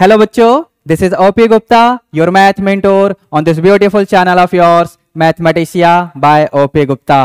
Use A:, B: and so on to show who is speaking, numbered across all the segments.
A: Hello बच्चों this is OP Gupta your math mentor on this beautiful channel of yours Mathematicia by OP Gupta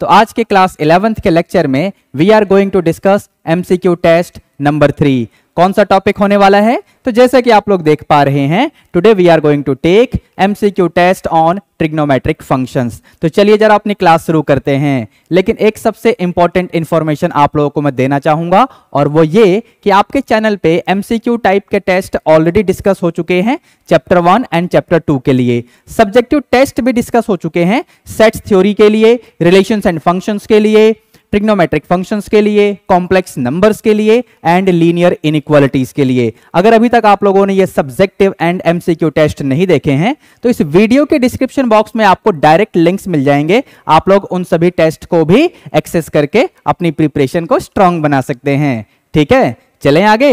A: तो आज के class eleventh के lecture में we are going to discuss MCQ test number three कौन सा topic होने वाला है तो जैसे कि आप लोग देख पा रहे हैं today we are going to take MCQ test on trigonometric functions तो चलिए जरा अपनी क्लास शुरू करते हैं लेकिन एक सबसे इंपॉर्टेंट इंफॉर्मेशन आप लोगों को मैं देना चाहूंगा और वो ये कि आपके चैनल पे एमसीक्यू टाइप के टेस्ट ऑलरेडी डिस्कस हो चुके हैं chapter one and chapter two के लिए सब्जेक्टिव टेस्ट भी डिस्कस हो चुके हैं सेट्स थ्योरी के लिए रिलेशन एंड फंक्शन के लिए ट्रिग्नोमेट्रिक फंक्शंस के लिए कॉम्प्लेक्स नंबर्स के लिए एंड लीनियर इनक्वालिटीज के लिए अगर अभी तक आप लोगों ने ये सब्जेक्टिव एंड एमसीक्यू टेस्ट नहीं देखे हैं तो इस वीडियो के डिस्क्रिप्शन बॉक्स में आपको डायरेक्ट लिंक्स मिल जाएंगे आप लोग उन सभी टेस्ट को भी एक्सेस करके अपनी प्रिपरेशन को स्ट्रांग बना सकते हैं ठीक है चले आगे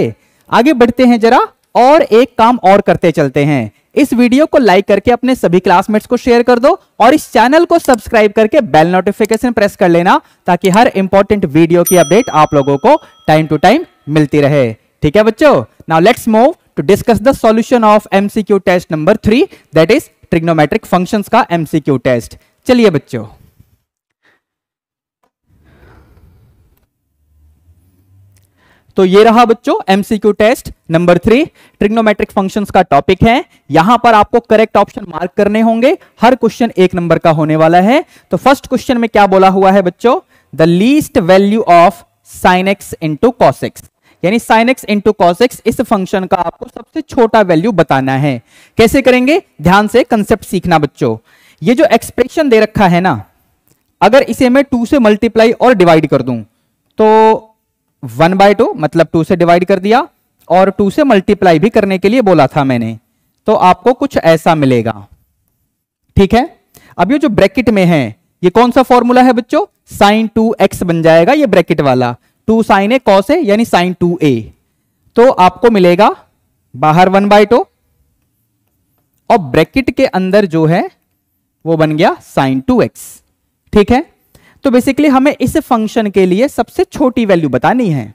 A: आगे बढ़ते हैं जरा और एक काम और करते चलते हैं इस वीडियो को लाइक करके अपने सभी क्लासमेट्स को शेयर कर दो और इस चैनल को सब्सक्राइब करके बेल नोटिफिकेशन प्रेस कर लेना ताकि हर इंपॉर्टेंट वीडियो की अपडेट आप लोगों को टाइम टू टाइम मिलती रहे ठीक है बच्चों now let's move to discuss the solution of MCQ test number three that is trigonometric functions का एमसीक्यू टेस्ट चलिए बच्चों तो ये रहा बच्चों MCQ test number three trigonometric functions का टॉपिक है यहां पर आपको करेक्ट ऑप्शन मार्क करने होंगे हर क्वेश्चन एक नंबर का होने वाला है तो फर्स्ट क्वेश्चन में क्या बोला हुआ है बच्चों the least value of X into cos x यानी एक्स इंटू कॉसिक्स इस फंक्शन का आपको सबसे छोटा वैल्यू बताना है कैसे करेंगे ध्यान से कंसेप्ट सीखना बच्चों ये जो एक्सप्रेशन दे रखा है ना अगर इसे मैं टू से मल्टीप्लाई और डिवाइड कर दूं तो वन बाय टू मतलब टू से डिवाइड कर दिया और टू से मल्टीप्लाई भी करने के लिए बोला था मैंने तो आपको कुछ ऐसा मिलेगा ठीक है अब ये जो ब्रैकेट में है ये कौन सा फॉर्मूला है बच्चों साइन टू एक्स बन जाएगा ये ब्रैकेट वाला two sine A cos A यानी साइन टू ए तो आपको मिलेगा बाहर वन बाय टू और ब्रैकेट के अंदर जो है वो बन गया साइन टू एक्स ठीक है तो बेसिकली हमें इस फंक्शन के लिए सबसे छोटी वैल्यू बतानी है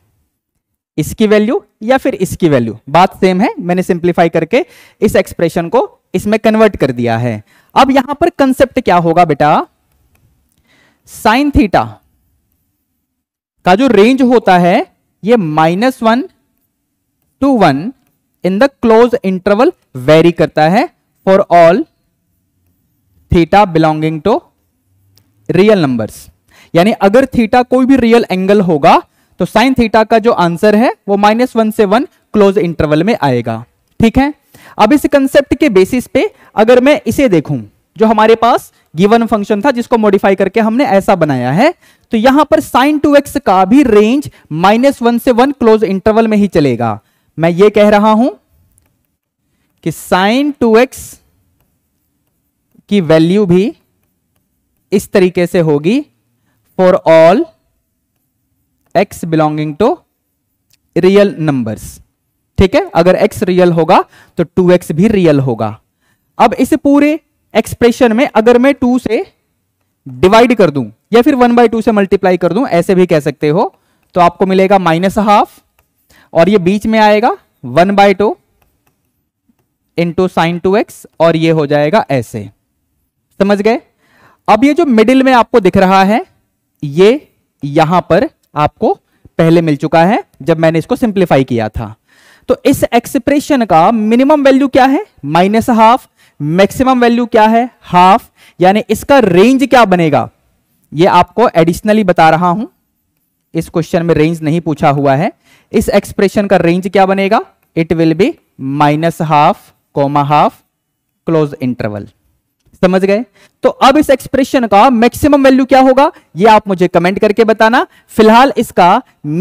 A: इसकी वैल्यू या फिर इसकी वैल्यू बात सेम है मैंने सिंप्लीफाई करके इस एक्सप्रेशन को इसमें कन्वर्ट कर दिया है अब यहां पर कंसेप्ट क्या होगा बेटा साइन थीटा का जो रेंज होता है ये minus one to one in the close interval vary करता है for all theta belonging to real numbers यानी अगर थीटा कोई भी रियल एंगल होगा तो साइन थीटा का जो आंसर है वो माइनस वन से वन क्लोज इंटरवल में आएगा ठीक है अब इस कंसेप्ट के बेसिस पे अगर मैं इसे देखूं जो हमारे पास गिवन फंक्शन था जिसको मॉडिफाई करके हमने ऐसा बनाया है तो यहां पर साइन टू एक्स का भी रेंज माइनस वन से वन क्लोज इंटरवल में ही चलेगा मैं ये कह रहा हूं कि साइन टू एक्स की वैल्यू भी इस तरीके से होगी for all X belonging to real numbers ठीक है अगर x रियल होगा तो 2x भी रियल होगा अब इस पूरे एक्सप्रेशन में अगर मैं 2 से डिवाइड कर दूं या फिर 1 बाई टू से मल्टीप्लाई कर दूं ऐसे भी कह सकते हो तो आपको मिलेगा माइनस हाफ और ये बीच में आएगा 1 by two into sine two X और ये हो जाएगा ऐसे समझ गए अब ये जो मिडिल में आपको दिख रहा है ये यहां पर आपको पहले मिल चुका है जब मैंने इसको सिंप्लीफाई किया था तो इस एक्सप्रेशन का मिनिमम वैल्यू क्या है माइनस हाफ मैक्सिमम वैल्यू क्या है हाफ यानी इसका रेंज क्या बनेगा ये आपको एडिशनली बता रहा हूं इस क्वेश्चन में रेंज नहीं पूछा हुआ है इस एक्सप्रेशन का रेंज क्या बनेगा it will be minus half comma half close interval समझ गए तो अब इस एक्सप्रेशन का मैक्सिमम वैल्यू क्या होगा ये आप मुझे कमेंट करके बताना फिलहाल इसका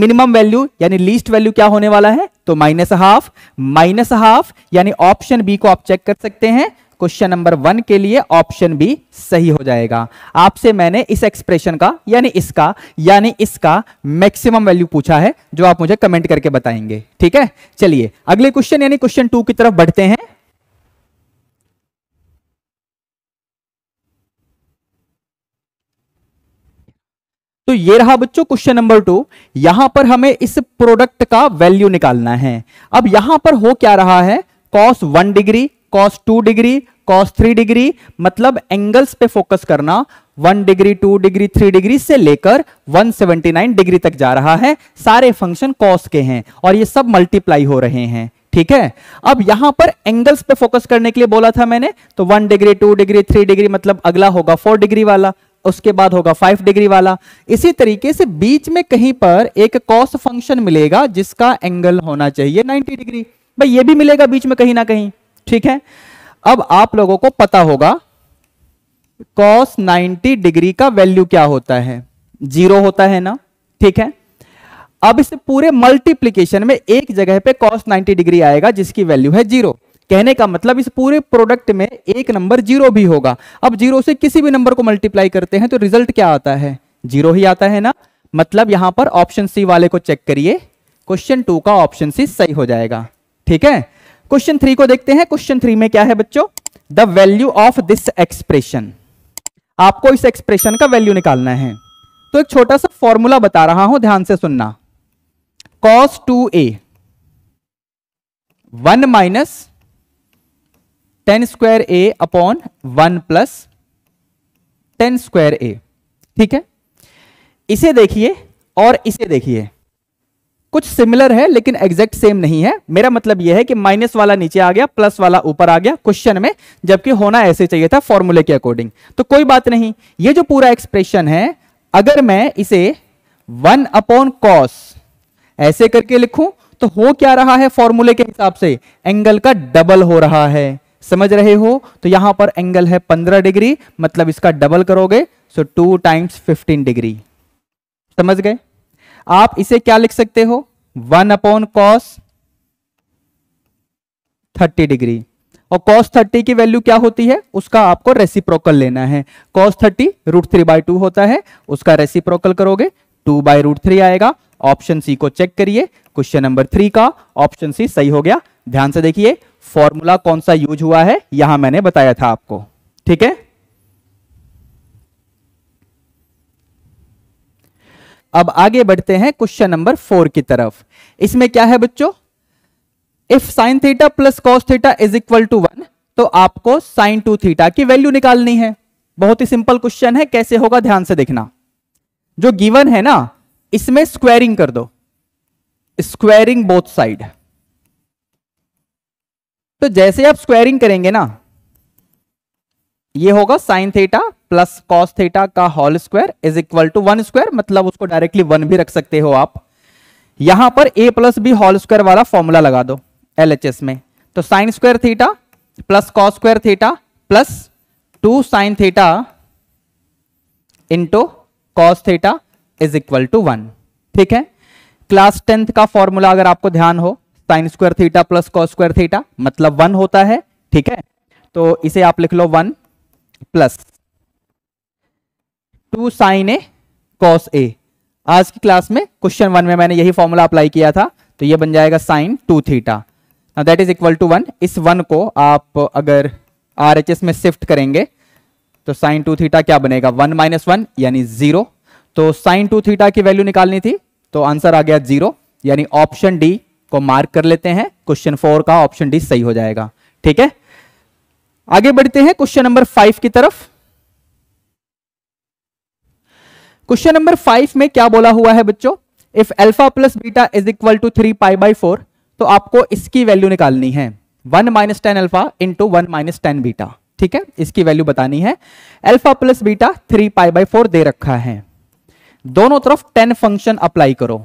A: मिनिमम वैल्यू यानी लीस्ट वैल्यू क्या होने वाला है तो माइनस हाफ माइनस हाफ यानी ऑप्शन बी को आप चेक कर सकते हैं क्वेश्चन नंबर वन के लिए ऑप्शन बी सही हो जाएगा आपसे मैंने इस एक्सप्रेशन का यानी इसका यानी इसका मैक्सिमम वैल्यू पूछा है जो आप मुझे कमेंट करके बताएंगे ठीक है चलिए अगले क्वेश्चन यानी क्वेश्चन टू की तरफ बढ़ते हैं तो ये रहा बच्चों क्वेश्चन नंबर टू यहां पर हमें इस प्रोडक्ट का वैल्यू निकालना है अब यहां पर हो क्या रहा है cos one degree cos two degree cos three degree मतलब एंगल्स पे फोकस करना one degree two degree three degree से लेकर 179 डिग्री तक जा रहा है सारे फंक्शन कॉस के हैं और ये सब मल्टीप्लाई हो रहे हैं ठीक है अब यहां पर एंगल्स पे फोकस करने के लिए बोला था मैंने तो one degree two degree three degree मतलब अगला होगा फोर डिग्री वाला उसके बाद होगा फाइव डिग्री वाला इसी तरीके से बीच में कहीं पर एक कॉस फंक्शन मिलेगा जिसका एंगल होना चाहिए नाइनटी डिग्री भाई ये भी मिलेगा बीच में कहीं ना कहीं ठीक है अब आप लोगों को पता होगा कॉस नाइनटी डिग्री का वैल्यू क्या होता है जीरो होता है ना ठीक है अब इस पूरे मल्टीप्लीकेशन में एक जगह पे कॉस 90 डिग्री आएगा जिसकी वैल्यू है जीरो कहने का मतलब इस पूरे प्रोडक्ट में एक नंबर जीरो भी होगा अब जीरो से किसी भी नंबर को मल्टीप्लाई करते हैं तो रिजल्ट क्या आता है जीरो ही आता है ना मतलब यहां पर ऑप्शन सी वाले को चेक करिए क्वेश्चन टू का ऑप्शन सी सही हो जाएगा ठीक है क्वेश्चन थ्री को देखते हैं क्वेश्चन थ्री में क्या है बच्चों the value of this expression आपको इस एक्सप्रेशन का वैल्यू निकालना है तो एक छोटा सा फॉर्मूला बता रहा हूं ध्यान से सुनना cos two A one minus tan square A upon one plus tan square A ठीक है इसे देखिए और इसे देखिए कुछ सिमिलर है लेकिन एग्जैक्ट सेम नहीं है मेरा मतलब यह है कि माइनस वाला नीचे आ गया प्लस वाला ऊपर आ गया क्वेश्चन में जबकि होना ऐसे चाहिए था फॉर्मूले के अकॉर्डिंग तो कोई बात नहीं ये जो पूरा एक्सप्रेशन है अगर मैं इसे वन अपॉन कॉस ऐसे करके लिखूं तो हो क्या रहा है फॉर्मूले के हिसाब से एंगल का डबल हो रहा है समझ रहे हो तो यहां पर एंगल है 15 डिग्री मतलब इसका डबल करोगे सो टू टाइम्स 15 डिग्री समझ गए आप इसे क्या लिख सकते हो one upon cos thirty degree और कॉस थर्टी की वैल्यू क्या होती है उसका आपको रेसिप्रोकल लेना है cos thirty root three by two होता है उसका रेसिप्रोकल करोगे टू बाई रूट थ्री आएगा ऑप्शन सी को चेक करिए क्वेश्चन नंबर थ्री का ऑप्शन सी सही हो गया ध्यान से देखिए फॉर्मूला कौन सा यूज हुआ है यहां मैंने बताया था आपको ठीक है अब आगे बढ़ते हैं क्वेश्चन नंबर फोर की तरफ इसमें क्या है बच्चों if sine theta plus cos theta is equal to one तो आपको साइन टू थीटा की वैल्यू निकालनी है बहुत ही सिंपल क्वेश्चन है कैसे होगा ध्यान से देखना जो गिवन है ना इसमें स्क्वायरिंग कर दो स्क्वायरिंग बोथ साइड तो जैसे आप स्क्वायरिंग करेंगे ना ये होगा sine theta plus cos theta का whole square is equal to one square मतलब उसको डायरेक्टली वन भी रख सकते हो आप यहां पर A plus B whole square वाला फॉर्मूला लगा दो एल में तो sine square theta plus cos square theta plus two sine theta into cos theta is equal to one ठीक है क्लास टेंथ का फॉर्मूला अगर आपको ध्यान हो sine square theta plus cos square theta मतलब वन होता है ठीक है तो इसे आप लिख लो one plus two sine A cos A आज की क्लास में क्वेश्चन वन में मैंने यही फॉर्मूला अप्लाई किया था तो ये बन जाएगा sine two theta that is equal to one इस वन को आप अगर आर एच एस में शिफ्ट करेंगे तो साइन टू थीटा क्या बनेगा वन माइनस वन यानी जीरो तो साइन टू थीटा की वैल्यू निकालनी थी तो आंसर आ गया जीरो यानी ऑप्शन डी को मार्क कर लेते हैं क्वेश्चन फोर का ऑप्शन डी सही हो जाएगा ठीक है आगे बढ़ते हैं क्वेश्चन नंबर फाइव की तरफ क्वेश्चन नंबर फाइव में क्या बोला हुआ है बच्चों if alpha plus beta is equal to three pi by four तो आपको इसकी वैल्यू निकालनी है one minus tan alpha into one minus tan beta ठीक है इसकी वैल्यू बतानी है alpha plus beta three pi by four दे रखा है दोनों तरफ टेन फंक्शन अप्लाई करो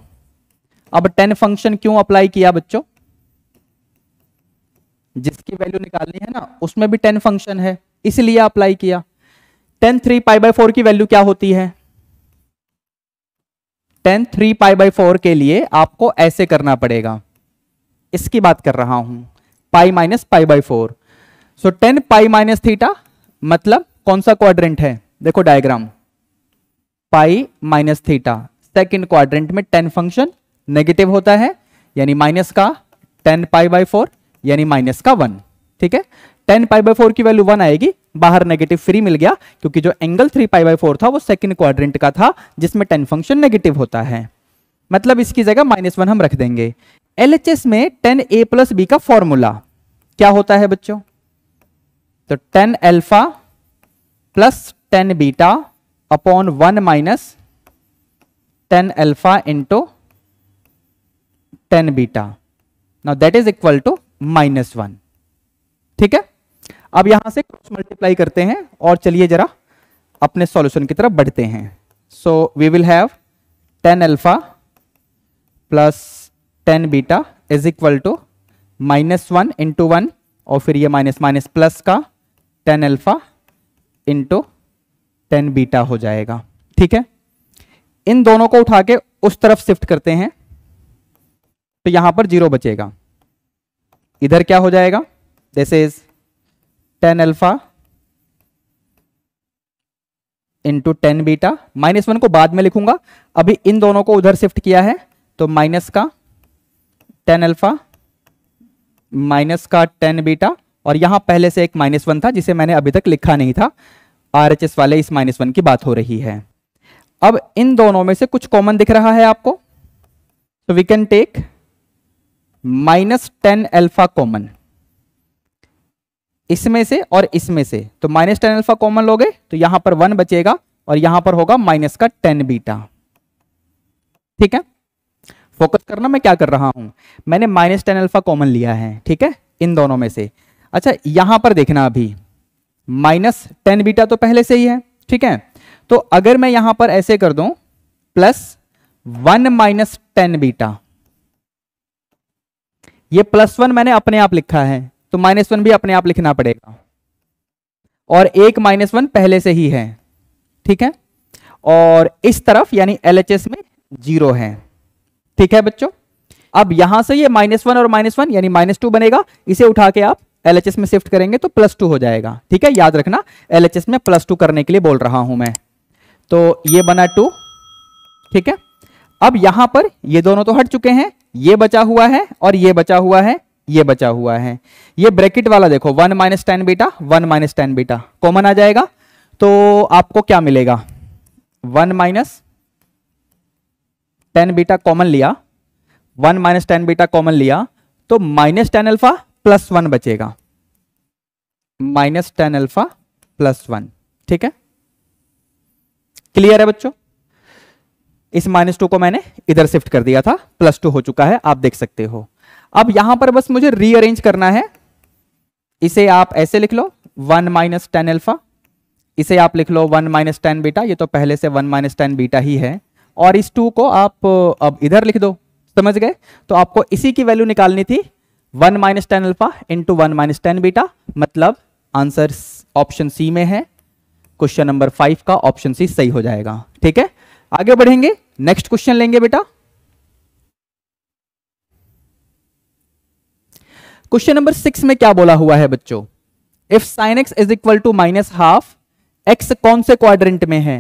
A: अब टेन फंक्शन क्यों अप्लाई किया बच्चों जिसकी वैल्यू निकालनी है ना उसमें भी टेन फंक्शन है इसलिए अप्लाई किया tan three pi by four की वैल्यू क्या होती है tan three pi by four के लिए आपको ऐसे करना पड़ेगा इसकी बात कर रहा हूं pi minus pi by four so tan pi minus theta मतलब कौन सा क्वाड्रेंट है देखो diagram pi minus theta second quadrant में टेन फंक्शन नेगेटिव होता है यानी माइनस का टेन पाई बाई फोर यानी माइनस का वन ठीक है टेन पाई बाई फोर की वैल्यू वन आएगी बाहर नेगेटिव फ्री मिल गया क्योंकि जो angle three pi by four था वो सेकंड क्वाड्रेंट का था जिसमें टेन फंक्शन नेगेटिव होता है मतलब इसकी जगह माइनस वन हम रख देंगे एल में टेन ए प्लस बी का फॉर्मूला क्या होता है बच्चों तो tan alpha plus tan beta upon one minus tan alpha into tan beta. Now that is equal to minus one ठीक है अब यहां से क्रॉस मल्टीप्लाई करते हैं और चलिए जरा अपने सॉल्यूशन की तरफ बढ़ते हैं so we will have tan alpha plus tan beta is equal to minus one into one और फिर ये माइनस माइनस प्लस का tan alpha into tan beta हो जाएगा ठीक है इन दोनों को उठा के उस तरफ शिफ्ट करते हैं तो यहां पर जीरो बचेगा इधर क्या हो जाएगा this is tan alpha into tan beta minus one को बाद में लिखूंगा अभी इन दोनों को उधर शिफ्ट किया है तो माइनस का टेन अल्फा माइनस का टेन बीटा और यहां पहले से एक माइनस वन था जिसे मैंने अभी तक लिखा नहीं था आर एच एस वाले इस माइनस वन की बात हो रही है अब इन दोनों में से कुछ कॉमन दिख रहा है आपको तो we can take minus tan alpha common इसमें से और इसमें से तो माइनस टेन एल्फा कॉमन लोगे तो यहां पर वन बचेगा और यहां पर होगा माइनस का टेन बीटा ठीक है फोकस करना मैं क्या कर रहा हूं मैंने माइनस टेन एल्फा कॉमन लिया है ठीक है इन दोनों में से अच्छा यहां पर देखना अभी माइनस टेन बीटा तो पहले से ही है ठीक है तो अगर मैं यहां पर ऐसे कर दूं plus one minus tan beta ये प्लस वन मैंने अपने आप लिखा है तो माइनस वन भी अपने आप लिखना पड़ेगा और एक माइनस वन पहले से ही है ठीक है और इस तरफ यानी एल में जीरो है ठीक है बच्चों अब यहां से ये माइनस वन और माइनस वन यानी माइनस टू बनेगा इसे उठा के आप एल में शिफ्ट करेंगे तो प्लस टू हो जाएगा ठीक है याद रखना एल में प्लस टू करने के लिए बोल रहा हूं मैं तो ये बना टू ठीक है अब यहां पर ये दोनों तो हट चुके हैं ये बचा हुआ है और ये बचा हुआ है ये बचा हुआ है ये ब्रैकेट वाला देखो one minus tan beta one minus tan beta common आ जाएगा तो आपको क्या मिलेगा one minus tan beta common लिया one minus tan beta common लिया तो minus tan alpha plus one बचेगा minus tan alpha plus one ठीक है क्लियर है बच्चों इस माइनस टू को मैंने इधर शिफ्ट कर दिया था प्लस टू हो चुका है आप देख सकते हो अब यहां पर बस मुझे रीअरेंज करना है इसे आप ऐसे लिख लो वन माइनस टेन एल्फा इसे आप लिख लो वन माइनस टेन बीटा ये तो पहले से वन माइनस टेन बीटा ही है और इस टू को आप अब इधर लिख दो समझ गए तो आपको इसी की वैल्यू निकालनी थी one minus tan alpha into one minus tan beta मतलब आंसर ऑप्शन सी में है क्वेश्चन नंबर फाइव का ऑप्शन सी सही हो जाएगा ठीक है आगे बढ़ेंगे नेक्स्ट क्वेश्चन लेंगे बेटा क्वेश्चन नंबर सिक्स में क्या बोला हुआ है बच्चों if sine x is equal to minus half x कौन से क्वाड्रेंट में है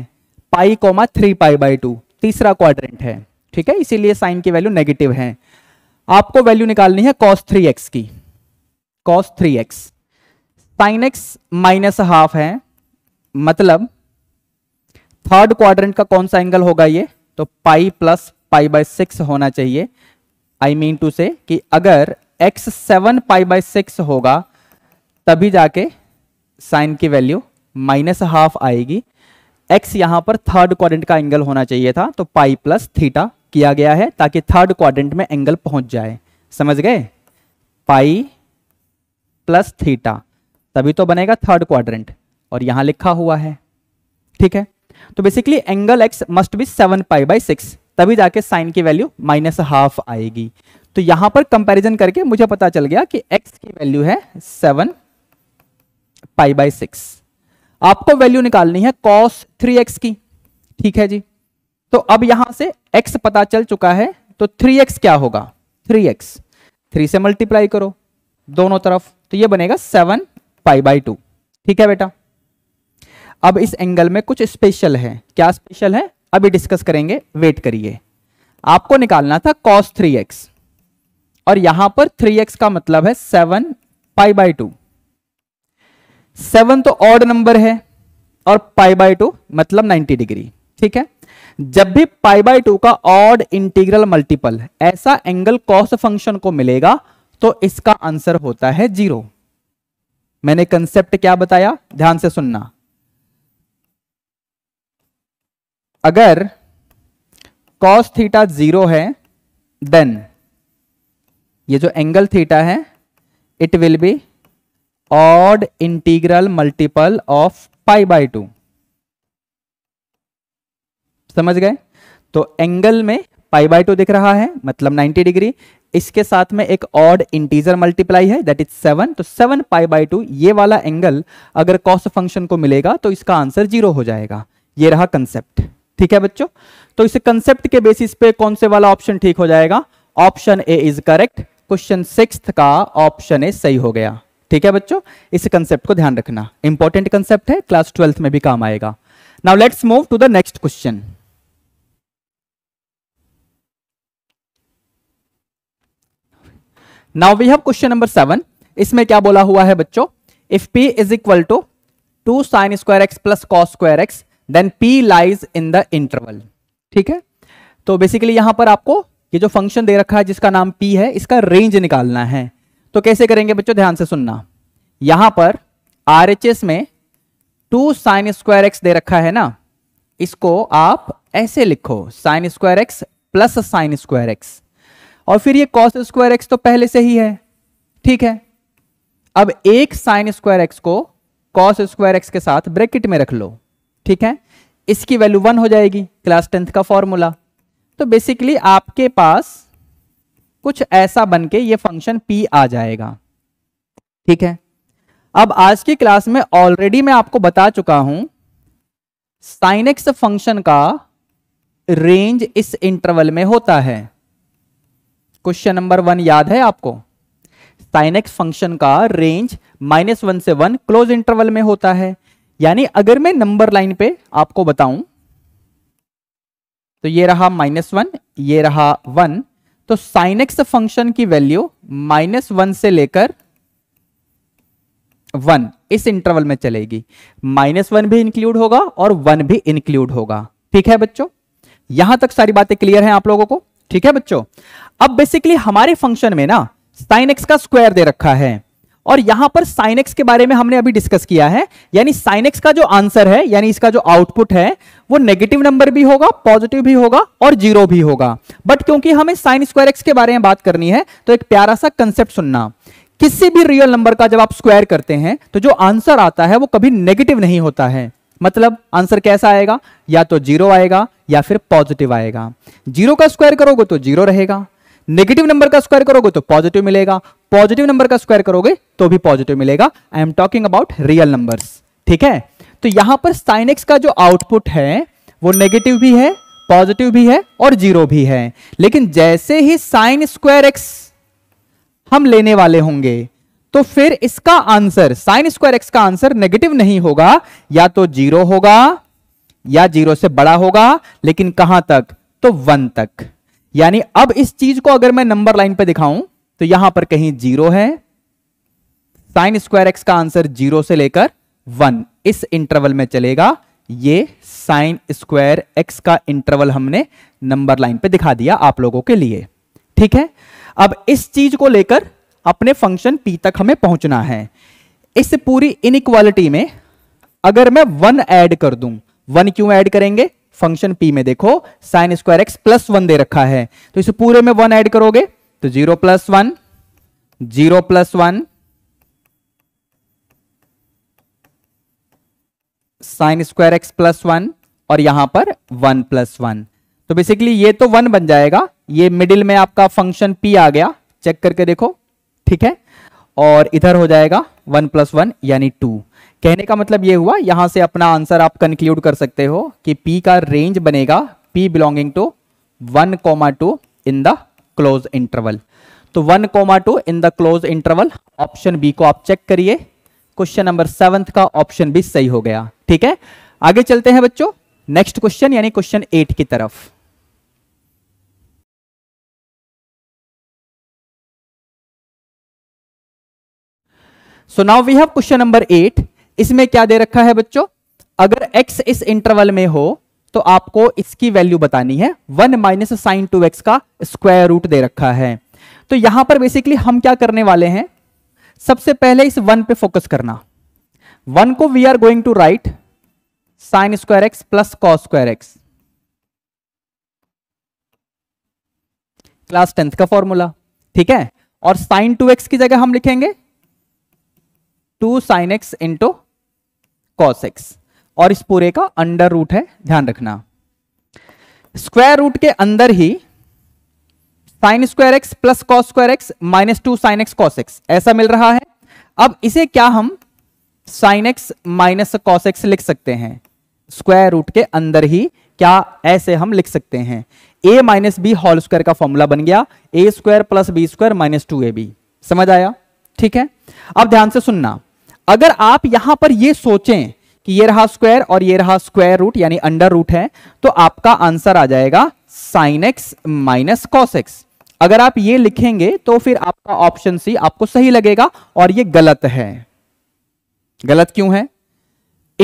A: pi comma three pi by two तीसरा क्वाड्रेंट है ठीक है इसीलिए साइन की वैल्यू नेगेटिव है आपको वैल्यू निकालनी है कॉस थ्री एक्स की cos three x sine x minus half है मतलब थर्ड क्वाड्रेंट का कौन सा एंगल होगा ये तो pi plus pi by six होना चाहिए आई मीन टू से कि अगर x seven pi by six होगा तभी जाके साइन की वैल्यू माइनस हाफ आएगी एक्स यहां पर थर्ड क्वाड्रेंट का एंगल होना चाहिए था तो पाई प्लस थीटा किया गया है ताकि थर्ड क्वाड्रेंट में एंगल पहुंच जाए समझ गए पाई प्लस थीटा तभी तो बनेगा थर्ड क्वाड्रेंट और यहां लिखा हुआ है ठीक है तो basically angle x must be seven pi by six तभी जाके साइन की वैल्यू माइनस हाफ आएगी तो यहां पर कंपैरिजन करके मुझे पता चल गया कि एक्स की वैल्यू है सेवन पाई बाई सिक्स आपको वैल्यू निकालनी है कॉस थ्री एक्स की ठीक है जी तो अब यहां से एक्स पता चल चुका है तो थ्री एक्स क्या होगा थ्री एक्स थ्री से मल्टीप्लाई करो दोनों तरफ तो ये बनेगा सेवन पाई बाई टू ठीक है बेटा अब इस एंगल में कुछ स्पेशल है क्या स्पेशल है अभी डिस्कस करेंगे वेट करिए आपको निकालना था कॉस थ्री एक्स और यहां पर थ्री एक्स का मतलब है seven pi by two seven तो ऑड नंबर है और पाई बाई टू मतलब नाइन्टी डिग्री ठीक है जब भी पाई बाई टू का ऑड इंटीग्रल मल्टीपल ऐसा एंगल कॉस फंक्शन को मिलेगा तो इसका आंसर होता है जीरो मैंने कंसेप्ट क्या बताया ध्यान से सुनना अगर कॉस थीटा जीरो है देन ये जो एंगल थीटा है it will be odd integral multiple of pi by two समझ गए तो एंगल में पाई बाय टू दिख रहा है मतलब 90 डिग्री इसके साथ में एक ऑड इंटीजर मल्टीप्लाई है दैट इज सेवन तो सेवन पाई बाय टू ये वाला एंगल अगर कॉस फंक्शन को मिलेगा तो इसका आंसर जीरो हो जाएगा ये रहा कंसेप्ट ठीक है बच्चों तो इसे कंसेप्ट के बेसिस पे कौन से वाला ऑप्शन ठीक हो जाएगा option A is correct question six का ऑप्शन ए सही हो गया ठीक है बच्चों इस कंसेप्ट को ध्यान रखना इंपॉर्टेंट कंसेप्ट है क्लास ट्वेल्थ में भी काम आएगा now let's move to the next question now we have question number seven इसमें क्या बोला हुआ है बच्चों if p is equal to two sine square x plus cos square x then p lies in the interval ठीक है तो basically यहां पर आपको ये जो फंक्शन दे रखा है जिसका नाम p है इसका रेंज निकालना है तो कैसे करेंगे बच्चों ध्यान से सुनना यहां पर आर में टू साइन स्क्वायर एक्स दे रखा है ना इसको आप ऐसे लिखो sine square x plus sine square x और फिर ये कॉस स्क्वायर एक्स तो पहले से ही है ठीक है अब एक साइन स्क्वायर एक्स को कॉस स्क्वायर एक्स के साथ ब्रैकेट में रख लो ठीक है इसकी वैल्यू वन हो जाएगी क्लास टेंथ का फॉर्मूला तो बेसिकली आपके पास कुछ ऐसा बन के ये फंक्शन पी आ जाएगा ठीक है अब आज की क्लास में ऑलरेडी मैं आपको बता चुका हूं साइनेक्स फंक्शन का रेंज इस इंटरवल में होता है क्वेश्चन नंबर वन याद है आपको साइनेक्स फंक्शन का रेंज माइनस वन से वन क्लोज इंटरवल में होता है यानी अगर मैं नंबर लाइन पे आपको बताऊं तो ये रहा माइनस वन ये रहा वन तो साइन एक्स फंक्शन की वैल्यू माइनस वन से लेकर वन इस इंटरवल में चलेगी माइनस वन भी इंक्लूड होगा और वन भी इंक्लूड होगा ठीक है बच्चों यहां तक सारी बातें क्लियर हैं आप लोगों को ठीक है बच्चों अब बेसिकली हमारे फंक्शन में ना साइन एक्स का स्क्वायर दे रखा है और यहां पर साइन एक्स के बारे में हमने अभी डिस्कस किया है यानी साइन एक्स का जो आंसर है यानी इसका जो आउटपुट है वो नेगेटिव नंबर भी होगा पॉजिटिव भी होगा और जीरो भी होगा बट क्योंकि हमें साइन स्क्वायर एक्स के बारे में बात करनी है तो एक प्यारा सा कंसेप्ट सुनना किसी भी रियल नंबर का जब आप स्क्वायर करते हैं तो जो आंसर आता है वो कभी नेगेटिव नहीं होता है मतलब आंसर कैसा आएगा या तो जीरो आएगा या फिर पॉजिटिव आएगा जीरो का स्क्वायर करोगे तो जीरो रहेगा नेगेटिव नंबर का स्क्वायर करोगे तो पॉजिटिव मिलेगा पॉजिटिव नंबर का स्क्वायर करोगे तो भी पॉजिटिव मिलेगा I am talking about real number ठीक है तो यहां पर साइन एक्स का जो आउटपुट है वो नेगेटिव भी है पॉजिटिव भी है और जीरो भी है लेकिन जैसे ही साइन स्क्वायर एक्स हम लेने वाले होंगे तो फिर इसका आंसर साइन स्क्वायर एक्स का आंसर नेगेटिव नहीं होगा या तो जीरो होगा या जीरो से बड़ा होगा लेकिन कहां तक तो वन तक यानी अब इस चीज को अगर मैं नंबर लाइन पर दिखाऊं तो यहां पर कहीं जीरो है साइन स्क्वायर एक्स का आंसर जीरो से लेकर वन इस इंटरवल में चलेगा ये साइन स्क्वायर एक्स का इंटरवल हमने नंबर लाइन पे दिखा दिया आप लोगों के लिए ठीक है अब इस चीज को लेकर अपने फंक्शन पी तक हमें पहुंचना है इस पूरी इनइक्वालिटी में अगर मैं वन ऐड कर दूं वन क्यों ऐड करेंगे फंक्शन पी में देखो sine square x plus one दे रखा है तो इसे पूरे में वन ऐड करोगे तो zero plus one zero plus one sine square x plus one और यहां पर वन प्लस वन तो बेसिकली ये तो वन बन जाएगा ये मिडिल में आपका फंक्शन पी आ गया चेक करके देखो ठीक है और इधर हो जाएगा वन प्लस वन यानी टू कहने का मतलब ये हुआ यहां से अपना आंसर आप कंक्लूड कर सकते हो कि पी का रेंज बनेगा p belonging to one comma two in the close interval तो one comma two in the close interval option B को आप चेक करिए क्वेश्चन नंबर सेवंथ का ऑप्शन बी सही हो गया ठीक है आगे चलते हैं बच्चों नेक्स्ट क्वेश्चन यानी क्वेश्चन एट की तरफ so now we have question number eight इसमें क्या दे रखा है बच्चों अगर x इस इंटरवल में हो तो आपको इसकी वैल्यू बतानी है one minus sine two x का स्क्वायर रूट दे रखा है तो यहां पर बेसिकली हम क्या करने वाले हैं सबसे पहले इस वन पे फोकस करना वन को we are going to write sine square x plus cos square x class tenth का फॉर्मूला ठीक है और साइन टू एक्स की जगह हम लिखेंगे two sine x into cos x और इस पूरे का अंडर रूट है ध्यान रखना स्क्वायर रूट के अंदर ही sine square x plus cos square x minus two sine x cos x ऐसा मिल रहा है अब इसे क्या हम sine x minus cos x लिख सकते हैं स्क्वायर रूट के अंदर ही क्या ऐसे हम लिख सकते हैं a minus b whole square का फॉर्मूला बन गया a square plus B square minus two a b समझ आया ठीक है अब ध्यान से सुनना अगर आप यहां पर यह सोचें कि ये रहा स्क्वायर और ये रहा स्क्वायर रूट यानी अंडर रूट है तो आपका आंसर आ जाएगा sine x minus cos x अगर आप ये लिखेंगे तो फिर आपका ऑप्शन सी आपको सही लगेगा और ये गलत है गलत क्यों है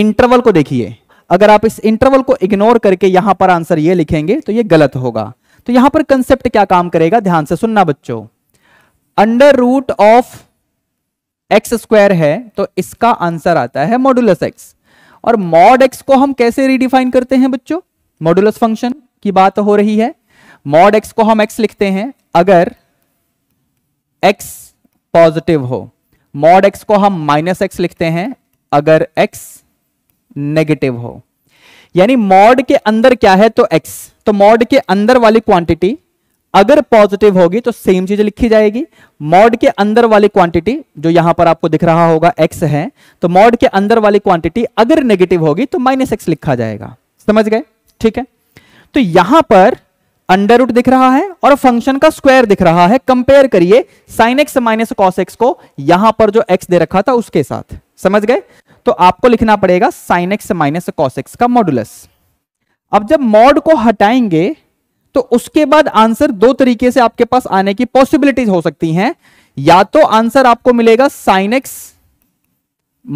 A: इंटरवल को देखिए अगर आप इस इंटरवल को इग्नोर करके यहां पर आंसर ये लिखेंगे तो ये गलत होगा तो यहां पर कंसेप्ट क्या काम करेगा ध्यान से सुनना बच्चों under root of x square है तो इसका आंसर आता है मॉडुलस एक्स और मॉड एक्स को हम कैसे रिडिफाइन करते हैं बच्चों मॉडुलस फंक्शन की बात हो रही है मॉड एक्स को हम एक्स लिखते हैं अगर एक्स पॉजिटिव हो मॉड एक्स को हम माइनस एक्स लिखते हैं अगर एक्स नेगेटिव हो यानी मॉड के अंदर क्या है तो एक्स तो मॉड के अंदर वाली क्वांटिटी अगर पॉजिटिव होगी तो सेम चीज लिखी जाएगी मॉड के अंदर वाली क्वांटिटी जो यहां पर आपको दिख रहा होगा एक्स है तो मॉड के अंदर वाली क्वांटिटी अगर नेगेटिव होगी तो माइनस एक्स लिखा जाएगा समझ गए ठीक है तो यहां पर अंडर रूट दिख रहा है और फंक्शन का स्क्वायर दिख रहा है कंपेयर करिए sine x minus cos x को यहां पर जो एक्स दे रखा था उसके साथ समझ गए तो आपको लिखना पड़ेगा sine x minus cos x का मॉडुलस अब जब मॉड को हटाएंगे तो उसके बाद आंसर दो तरीके से आपके पास आने की पॉसिबिलिटीज हो सकती हैं या तो आंसर आपको मिलेगा साइनेक्स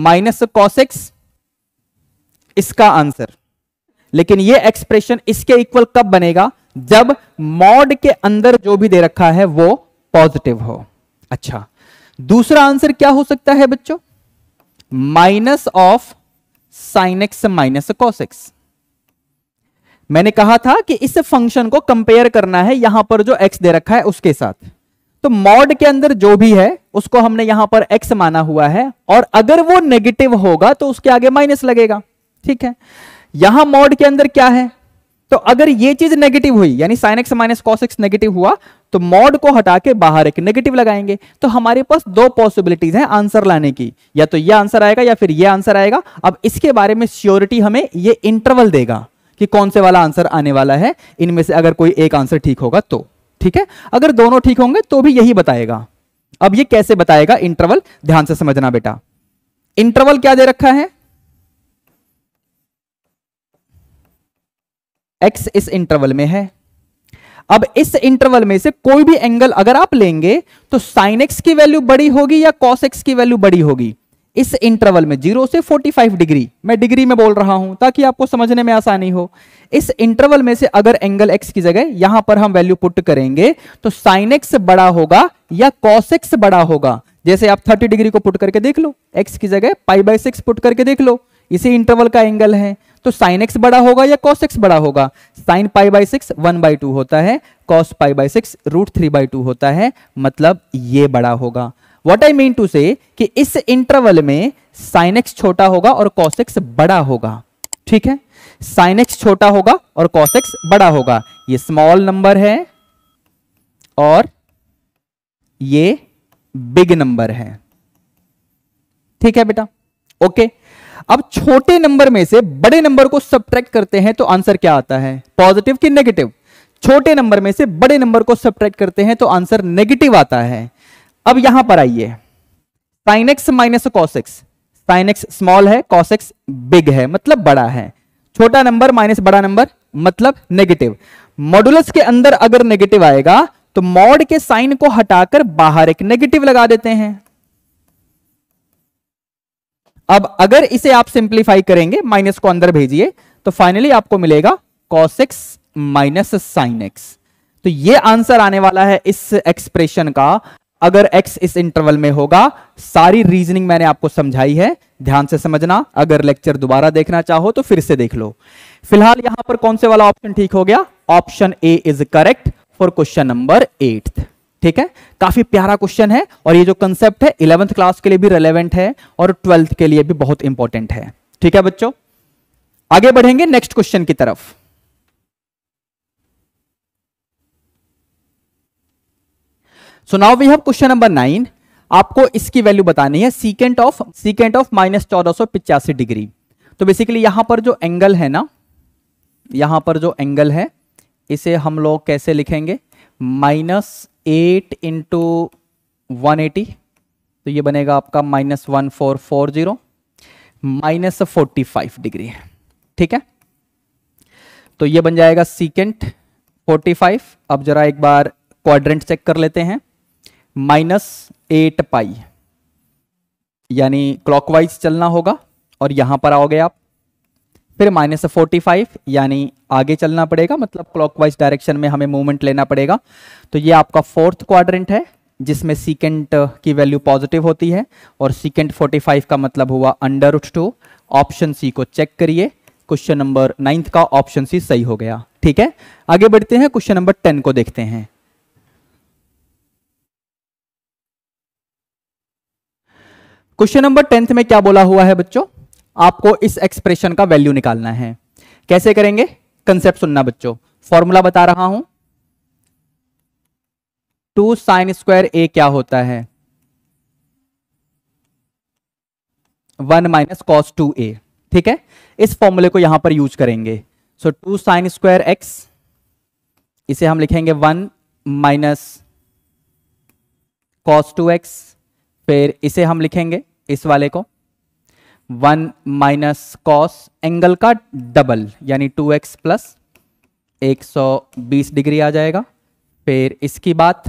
A: माइनस एक्स इसका आंसर लेकिन ये एक्सप्रेशन इसके इक्वल कब बनेगा जब मॉड के अंदर जो भी दे रखा है वो पॉजिटिव हो अच्छा दूसरा आंसर क्या हो सकता है बच्चों minus of sine x minus x मैंने कहा था कि इस फंक्शन को कंपेयर करना है यहां पर जो एक्स दे रखा है उसके साथ तो मॉड के अंदर जो भी है उसको हमने यहां पर एक्स माना हुआ है और अगर वो नेगेटिव होगा तो उसके आगे माइनस लगेगा ठीक है यहां मॉड के अंदर क्या है तो अगर ये चीज नेगेटिव हुई यानी sine x minus cos x negative हुआ तो मॉड को हटा के बाहर एक नेगेटिव लगाएंगे तो हमारे पास दो पॉसिबिलिटीज हैं आंसर लाने की या तो ये आंसर आएगा या फिर ये आंसर आएगा अब इसके बारे में श्योरिटी हमें ये इंटरवल देगा कि कौन से वाला आंसर आने वाला है इनमें से अगर कोई एक आंसर ठीक होगा तो ठीक है अगर दोनों ठीक होंगे तो भी यही बताएगा अब ये कैसे बताएगा इंटरवल ध्यान से समझना बेटा इंटरवल क्या दे रखा है एक्स इस इंटरवल में है अब इस इंटरवल में से कोई भी एंगल अगर आप लेंगे तो साइन एक्स की वैल्यू बड़ी होगी या कॉस एक्स की वैल्यू बड़ी होगी इस इंटरवल में जीरो से 45 डिग्री मैं डिग्री में बोल रहा हूं ताकि आपको समझने में आसानी हो इस इंटरवल में से अगर एंगल एक्स की जगह यहां पर हम वैल्यू पुट करेंगे तो साइन एक्स बड़ा होगा या कॉस एक्स बड़ा होगा जैसे आप 30 डिग्री को पुट करके देख लो एक्स की जगह पाई बाई सिक्स पुट करके देख लो इसी इंटरवल का एंगल है तो साइन एक्स बड़ा होगा या कॉस एक्स बड़ा होगा sine pi by six one by two होता है cos pi by six root three by two होता है मतलब ये बड़ा होगा what I mean to say कि इस इंटरवल में साइनेक्स छोटा होगा और कॉसेक्स बड़ा होगा ठीक है साइनेक्स छोटा होगा और कॉसेक्स बड़ा होगा ये स्मॉल नंबर है और ये बिग नंबर है ठीक है बेटा ओके अब छोटे नंबर में से बड़े नंबर को सब्ट्रैक्ट करते हैं तो आंसर क्या आता है पॉजिटिव कि नेगेटिव छोटे नंबर में से बड़े नंबर को सब्ट्रैक्ट करते हैं तो आंसर नेगेटिव आता है अब यहां पर आइए sine x minus cos x sine x small है कॉस एक्स बिग है मतलब बड़ा है छोटा नंबर माइनस बड़ा नंबर मतलब नेगेटिव मॉडुलस के अंदर अगर नेगेटिव आएगा तो मॉड के साइन को हटाकर बाहर एक नेगेटिव लगा देते हैं अब अगर इसे आप सिंप्लीफाई करेंगे माइनस को अंदर भेजिए तो फाइनली आपको मिलेगा cos x minus sine x तो ये आंसर आने वाला है इस एक्सप्रेशन का अगर x इस इंटरवल में होगा सारी रीजनिंग मैंने आपको समझाई है ध्यान से समझना अगर लेक्चर दोबारा देखना चाहो तो फिर से देख लो फिलहाल यहां पर कौन से वाला ऑप्शन ठीक हो गया option A is correct for question number eight ठीक है काफी प्यारा क्वेश्चन है और ये जो कंसेप्ट है इलेवंथ क्लास के लिए भी रेलेवेंट है और ट्वेल्थ के लिए भी बहुत इंपॉर्टेंट है ठीक है बच्चों आगे बढ़ेंगे नेक्स्ट क्वेश्चन की तरफ so now we have question number nine आपको इसकी वैल्यू बतानी है secant of secant of minus चौदह सौ पिचासी डिग्री तो बेसिकली यहां पर जो एंगल है ना यहां पर जो एंगल है इसे हम लोग कैसे लिखेंगे minus eight into one eighty तो ये बनेगा आपका minus one four four zero minus forty five degree है ठीक है तो ये बन जाएगा सीकेंट फोर्टी फाइव अब जरा एक बार क्वाड्रेंट चेक कर लेते हैं माइनस एट पाई यानी क्लॉकवाइज चलना होगा और यहां पर आओगे आप फिर माइनस फोर्टी फाइव यानी आगे चलना पड़ेगा मतलब क्लॉकवाइज डायरेक्शन में हमें मूवमेंट लेना पड़ेगा तो ये आपका फोर्थ क्वाड्रेंट है जिसमें सीकेंट की वैल्यू पॉजिटिव होती है और सीकेंट 45 का मतलब हुआ अंडर उठ टू ऑप्शन सी को चेक करिए क्वेश्चन नंबर नाइन्थ का ऑप्शन सी सही हो गया ठीक है आगे बढ़ते हैं क्वेश्चन नंबर टेन को देखते हैं क्वेश्चन नंबर टेंथ में क्या बोला हुआ है बच्चों आपको इस एक्सप्रेशन का वैल्यू निकालना है कैसे करेंगे कंसेप्ट सुनना बच्चों फॉर्मूला बता रहा हूं टू साइन स्क्वायर ए क्या होता है one minus cos two a ठीक है इस फॉर्मूले को यहां पर यूज करेंगे so two sine square x इसे हम लिखेंगे one minus cos two x फिर इसे हम लिखेंगे इस वाले को वन माइनस कॉस एंगल का डबल यानी टू एक्स प्लस एक सौ बीस डिग्री आ जाएगा फिर इसकी बात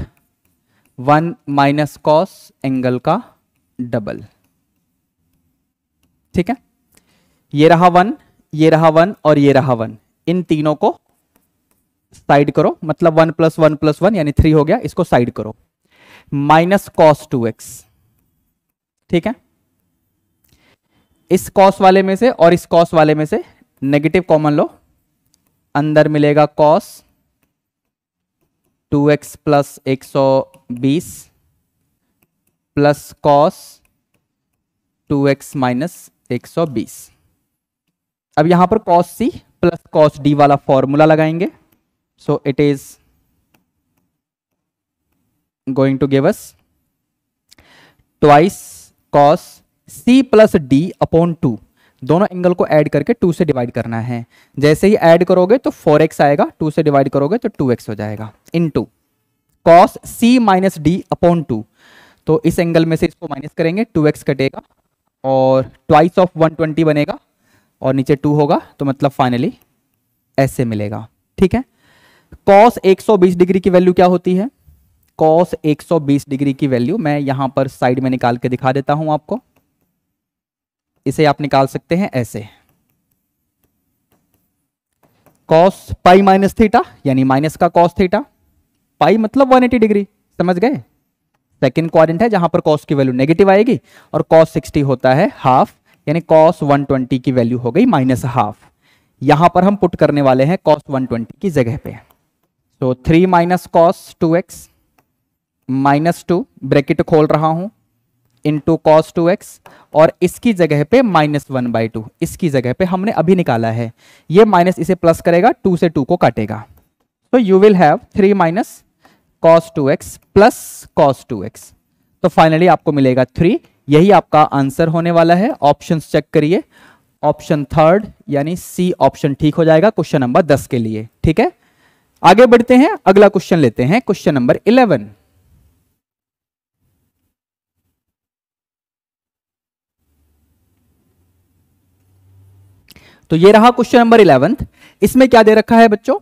A: वन माइनस कॉस एंगल का डबल ठीक है ये रहा वन ये रहा वन और ये रहा वन इन तीनों को साइड करो मतलब one plus one plus one यानी थ्री हो गया इसको साइड करो माइनस कॉस टू एक्स ठीक है इस कॉस वाले में से और इस कॉस वाले में से नेगेटिव कॉमन लो अंदर मिलेगा कॉस 2x एक्स प्लस एक प्लस कॉस 2x एक्स माइनस एक अब यहां पर cos C plus cos D वाला फॉर्मूला लगाएंगे so it is going to give us twice cos C plus D upon two दोनों एंगल को ऐड करके टू से डिवाइड करना है जैसे ही ऐड करोगे तो फोर एक्स आएगा टू से डिवाइड करोगे तो टू एक्स हो जाएगा इन टू कॉस सी माइनस डी अपॉन टू तो इस एंगल में से इसको माइनस करेंगे टू एक्स कटेगा और ट्वाइस ऑफ वन ट्वेंटी बनेगा और नीचे टू होगा तो मतलब फाइनली ऐसे मिलेगा ठीक है कॉस बीस डिग्री की वैल्यू क्या होती है कॉस 120 डिग्री की वैल्यू मैं यहां पर साइड में निकाल के दिखा देता हूं आपको इसे आप निकाल सकते हैं ऐसे कॉस पाई माइनस थीटा यानी माइनस का कॉस थीटा पाई मतलब 180 डिग्री समझ गए सेकेंड क्वारेंट है जहां पर कॉस की वैल्यू नेगेटिव आएगी और कॉस 60 होता है हाफ यानी कॉस 120 की वैल्यू हो गई माइनस हाफ यहां पर हम पुट करने वाले हैं कॉस 120 की जगह पे तो three minus cos two x minus two bracket खोल रहा हूं इंटू कॉस टू एक्स और इसकी जगह पे माइनस वन बाई टू इसकी जगह पे हमने अभी निकाला है ये माइनस इसे प्लस करेगा टू से टू को काटेगा तो you will have three minus cos two x plus cos two x तो फाइनली आपको मिलेगा थ्री यही आपका आंसर होने वाला है ऑप्शन चेक करिए ऑप्शन थर्ड यानी सी ऑप्शन ठीक हो जाएगा क्वेश्चन नंबर दस के लिए ठीक है आगे बढ़ते हैं अगला क्वेश्चन लेते हैं क्वेश्चन नंबर इलेवन तो ये रहा क्वेश्चन नंबर इलेवंथ इसमें क्या दे रखा है बच्चों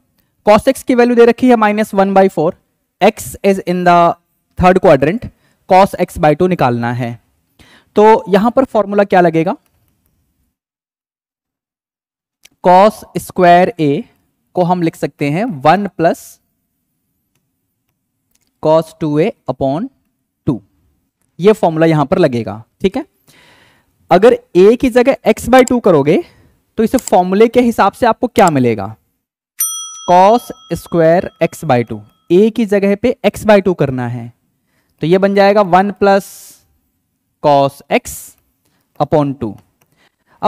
A: कॉस एक्स की वैल्यू दे रखी है minus one by four x is in the third quadrant cos x by two निकालना है तो यहां पर फॉर्मूला क्या लगेगा कॉस स्क्वायर ए को हम लिख सकते हैं one plus cos two A upon two ये फॉर्मूला यहां पर लगेगा ठीक है अगर ए की जगह एक्स बाय टू करोगे तो इसे फॉर्मूले के हिसाब से आपको क्या मिलेगा cos square x by two A की जगह पे एक्स बाई टू करना है तो ये बन जाएगा one plus cos x upon two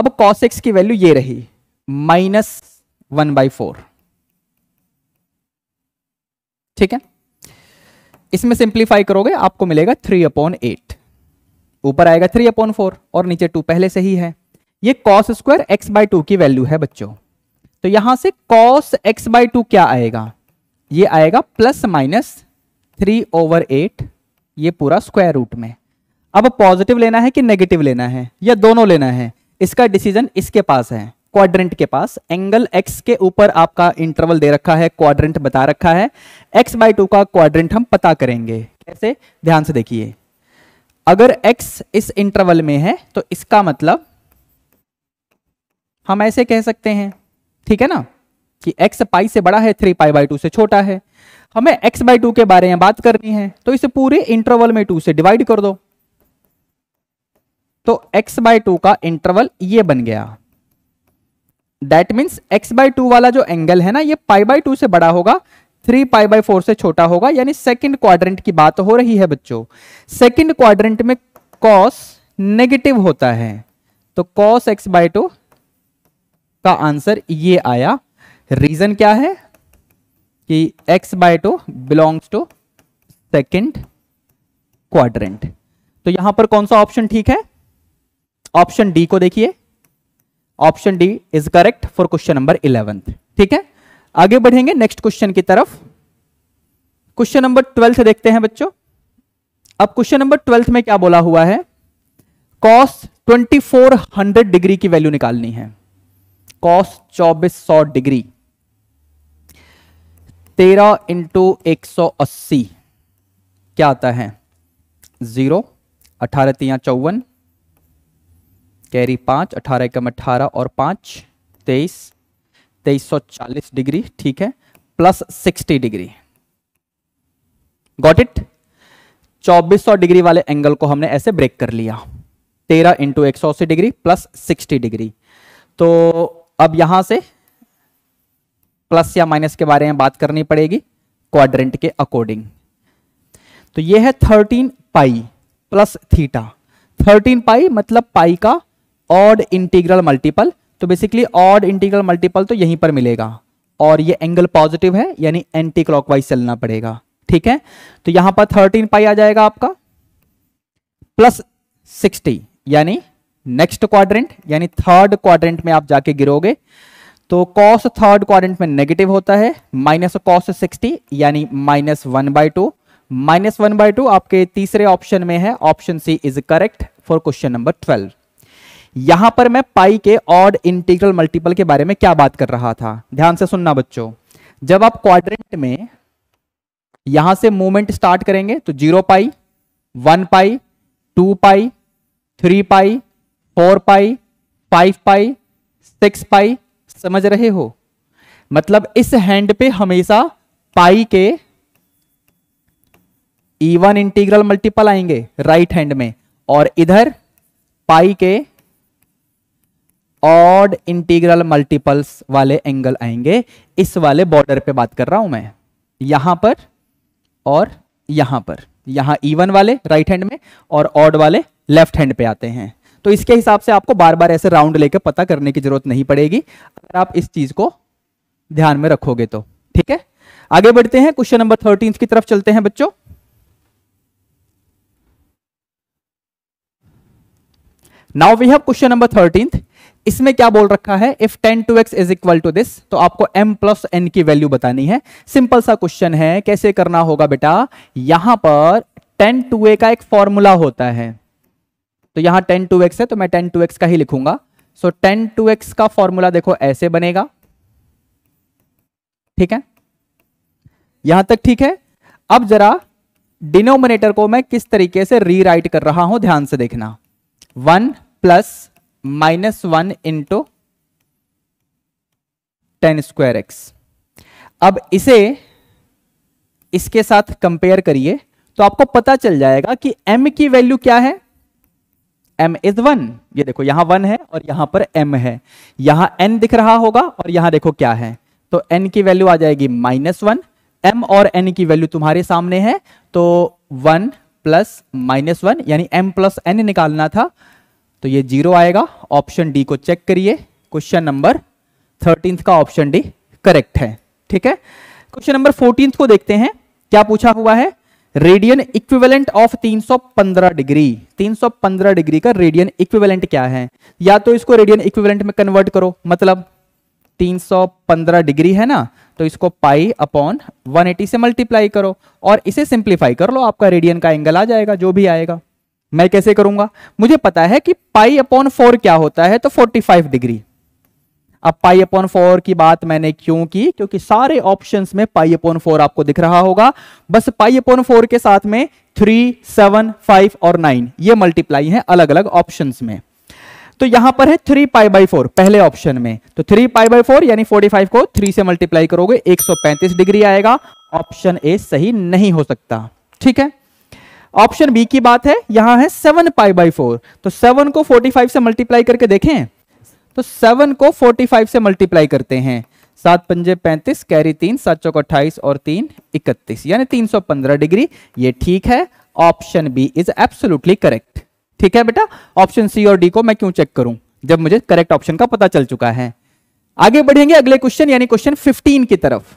A: अब कॉस एक्स की वैल्यू ये रही माइनस वन बाई फोर ठीक है इसमें सिंप्लीफाई करोगे आपको मिलेगा थ्री अपॉन एट ऊपर आएगा थ्री अपॉन फोर और नीचे टू पहले से ही है ये cos square x by two की वैल्यू है बच्चों तो यहां से कॉस एक्स बाय टू क्या आएगा ये आएगा plus minus three over eight ये पूरा स्क्वायर रूट में अब पॉजिटिव लेना है कि नेगेटिव लेना है या दोनों लेना है इसका डिसीजन इसके पास है क्वाड्रेंट के पास एंगल एक्स के ऊपर आपका इंटरवल दे रखा है क्वाड्रेंट बता रखा है एक्स बाय टू का क्वाड्रेंट हम पता करेंगे कैसे ध्यान से देखिए अगर एक्स इस इंटरवल में है तो इसका मतलब हम ऐसे कह सकते हैं ठीक है ना कि x पाई से बड़ा है थ्री पाई बाई टू से छोटा है हमें x बाई टू के बारे में बात करनी है तो इसे पूरे इंटरवल में टू से डिवाइड कर दो तो x बाई टू का इंटरवल ये बन गया that means x by two वाला जो एंगल है ना ये पाई बाई टू से बड़ा होगा थ्री पाई बाई फोर से छोटा होगा यानी सेकंड क्वाड्रेंट की बात हो रही है बच्चों सेकेंड क्वाड्रेंट में कॉस नेगेटिव होता है तो कॉस एक्स बाई टू का आंसर ये आया रीजन क्या है कि x by two belongs to second quadrant तो यहां पर कौन सा ऑप्शन ठीक है ऑप्शन डी को देखिए option D is correct for question number eleventh ठीक है आगे बढ़ेंगे नेक्स्ट क्वेश्चन की तरफ क्वेश्चन नंबर ट्वेल्थ देखते हैं बच्चों अब क्वेश्चन नंबर ट्वेल्थ में क्या बोला हुआ है कॉस 2400 डिग्री की वैल्यू निकालनी है कॉस चौबीस सौ डिग्री तेरह इंटू एक सौ अस्सी क्या आता है जीरो अठारह तिया चौवन कैरी पांच अठारह कम अठारह और पांच तेईस तेईस सौ चालीस डिग्री ठीक है plus sixty degree got it चौबीस सौ डिग्री वाले एंगल को हमने ऐसे ब्रेक कर लिया तेरह इंटू एक सौ अस्सी डिग्री प्लस सिक्सटी डिग्री तो अब यहां से प्लस या माइनस के बारे में बात करनी पड़ेगी क्वाड्रेंट के अकॉर्डिंग तो ये है thirteen pi plus theta thirteen pi मतलब पाई का ऑड इंटीग्रल मल्टीपल तो बेसिकली ऑड इंटीग्रल मल्टीपल तो यहीं पर मिलेगा और ये एंगल पॉजिटिव है यानी एंटी क्लॉकवाइज चलना पड़ेगा ठीक है तो यहां पर थर्टीन पाई आ जाएगा आपका प्लस सिक्सटी यानी नेक्स्ट क्वाड्रेंट यानी थर्ड क्वाड्रेंट में आप जाके गिरोगे तो कॉस थर्ड क्वाड्रेंट में नेगेटिव होता है माइनस कॉस सिक्सटी यानी minus one by two minus one by two आपके तीसरे ऑप्शन में है option C is correct for question number twelve यहां पर मैं पाई के ऑड इंटीग्रल मल्टीपल के बारे में क्या बात कर रहा था ध्यान से सुनना बच्चों जब आप क्वाड्रेंट में यहां से मूवमेंट स्टार्ट करेंगे तो zero pi one pi two pi three pi four pi five pi six pi समझ रहे हो मतलब इस हैंड पे हमेशा पाई के इवन इंटीग्रल मल्टीपल आएंगे राइट हैंड में और इधर पाई के ऑड इंटीग्रल मल्टीपल्स वाले एंगल आएंगे इस वाले बॉर्डर पे बात कर रहा हूं मैं यहां पर और यहां पर यहां इवन वाले राइट हैंड में और ऑड वाले लेफ्ट हैंड पे आते हैं तो इसके हिसाब से आपको बार बार ऐसे राउंड लेकर पता करने की जरूरत नहीं पड़ेगी अगर आप इस चीज को ध्यान में रखोगे तो ठीक है आगे बढ़ते हैं क्वेश्चन नंबर थर्टीन की तरफ चलते हैं बच्चों now we have question number thirteen इसमें क्या बोल रखा है if tan two x is equal to this तो आपको m प्लस एन की वैल्यू बतानी है सिंपल सा क्वेश्चन है कैसे करना होगा बेटा यहां पर टेन टू ए का एक फॉर्मूला होता है तो यहां टेन टू एक्स है तो मैं टेन टू एक्स का ही लिखूंगा सो टेन टू एक्स का फॉर्मूला देखो ऐसे बनेगा ठीक है यहां तक ठीक है अब जरा डिनोमिनेटर को मैं किस तरीके से रीराइट कर रहा हूं ध्यान से देखना one plus minus one into tan square x अब इसे इसके साथ कंपेयर करिए तो आपको पता चल जाएगा कि m की वैल्यू क्या है एम इज वन ये देखो यहां वन है और यहां पर एम है यहां एन दिख रहा होगा और यहां देखो क्या है तो एन की वैल्यू आ जाएगी माइनस वन एम और एन की वैल्यू तुम्हारे सामने है तो वन प्लस माइनस वन यानी एम प्लस एन निकालना था तो ये जीरो आएगा ऑप्शन डी को चेक करिए क्वेश्चन नंबर थर्टीन का ऑप्शन डी करेक्ट है ठीक है क्वेश्चन नंबर फोर्टीन को देखते हैं क्या पूछा हुआ है radian equivalent of 315 degree 315 degree का रेडियन इक्विवेलेंट क्या है या तो इसको रेडियन इक्विवेलेंट में कन्वर्ट करो मतलब 315 डिग्री है ना तो इसको पाई अपॉन 180 से मल्टीप्लाई करो और इसे सिंप्लीफाई कर लो आपका रेडियन का एंगल आ जाएगा जो भी आएगा मैं कैसे करूंगा मुझे पता है कि पाई अपॉन फोर क्या होता है तो फोर्टी डिग्री अब पाई अपॉन फोर की बात मैंने क्यों की क्योंकि सारे ऑप्शन में पाई अपॉन फोर आपको दिख रहा होगा बस पाई अपॉन फोर के साथ में थ्री सेवन फाइव और नाइन ये मल्टीप्लाई है अलग अलग ऑप्शन में तो यहां पर है थ्री पाई बाई फोर पहले ऑप्शन में तो थ्री पाई बाई फोर यानी फोर्टी फाइव को थ्री से मल्टीप्लाई करोगे एक सौ पैंतीस डिग्री आएगा ऑप्शन ए सही नहीं हो सकता ठीक है ऑप्शन बी की बात है यहां है सेवन पाई बाई फोर तो सेवन को फोर्टी फाइव से मल्टीप्लाई करके देखें तो सेवन को फोर्टी फाइव से मल्टीप्लाई करते हैं सात पंजे पैंतीस कैरी तीन सात चौक अट्ठाईस और तीन इकतीस यानी तीन सौ पंद्रह डिग्री ये ठीक है option B is absolutely correct ठीक है बेटा ऑप्शन सी और डी को मैं क्यों चेक करूं जब मुझे करेक्ट ऑप्शन का पता चल चुका है आगे बढ़ेंगे अगले क्वेश्चन यानी क्वेश्चन फिफ्टीन की तरफ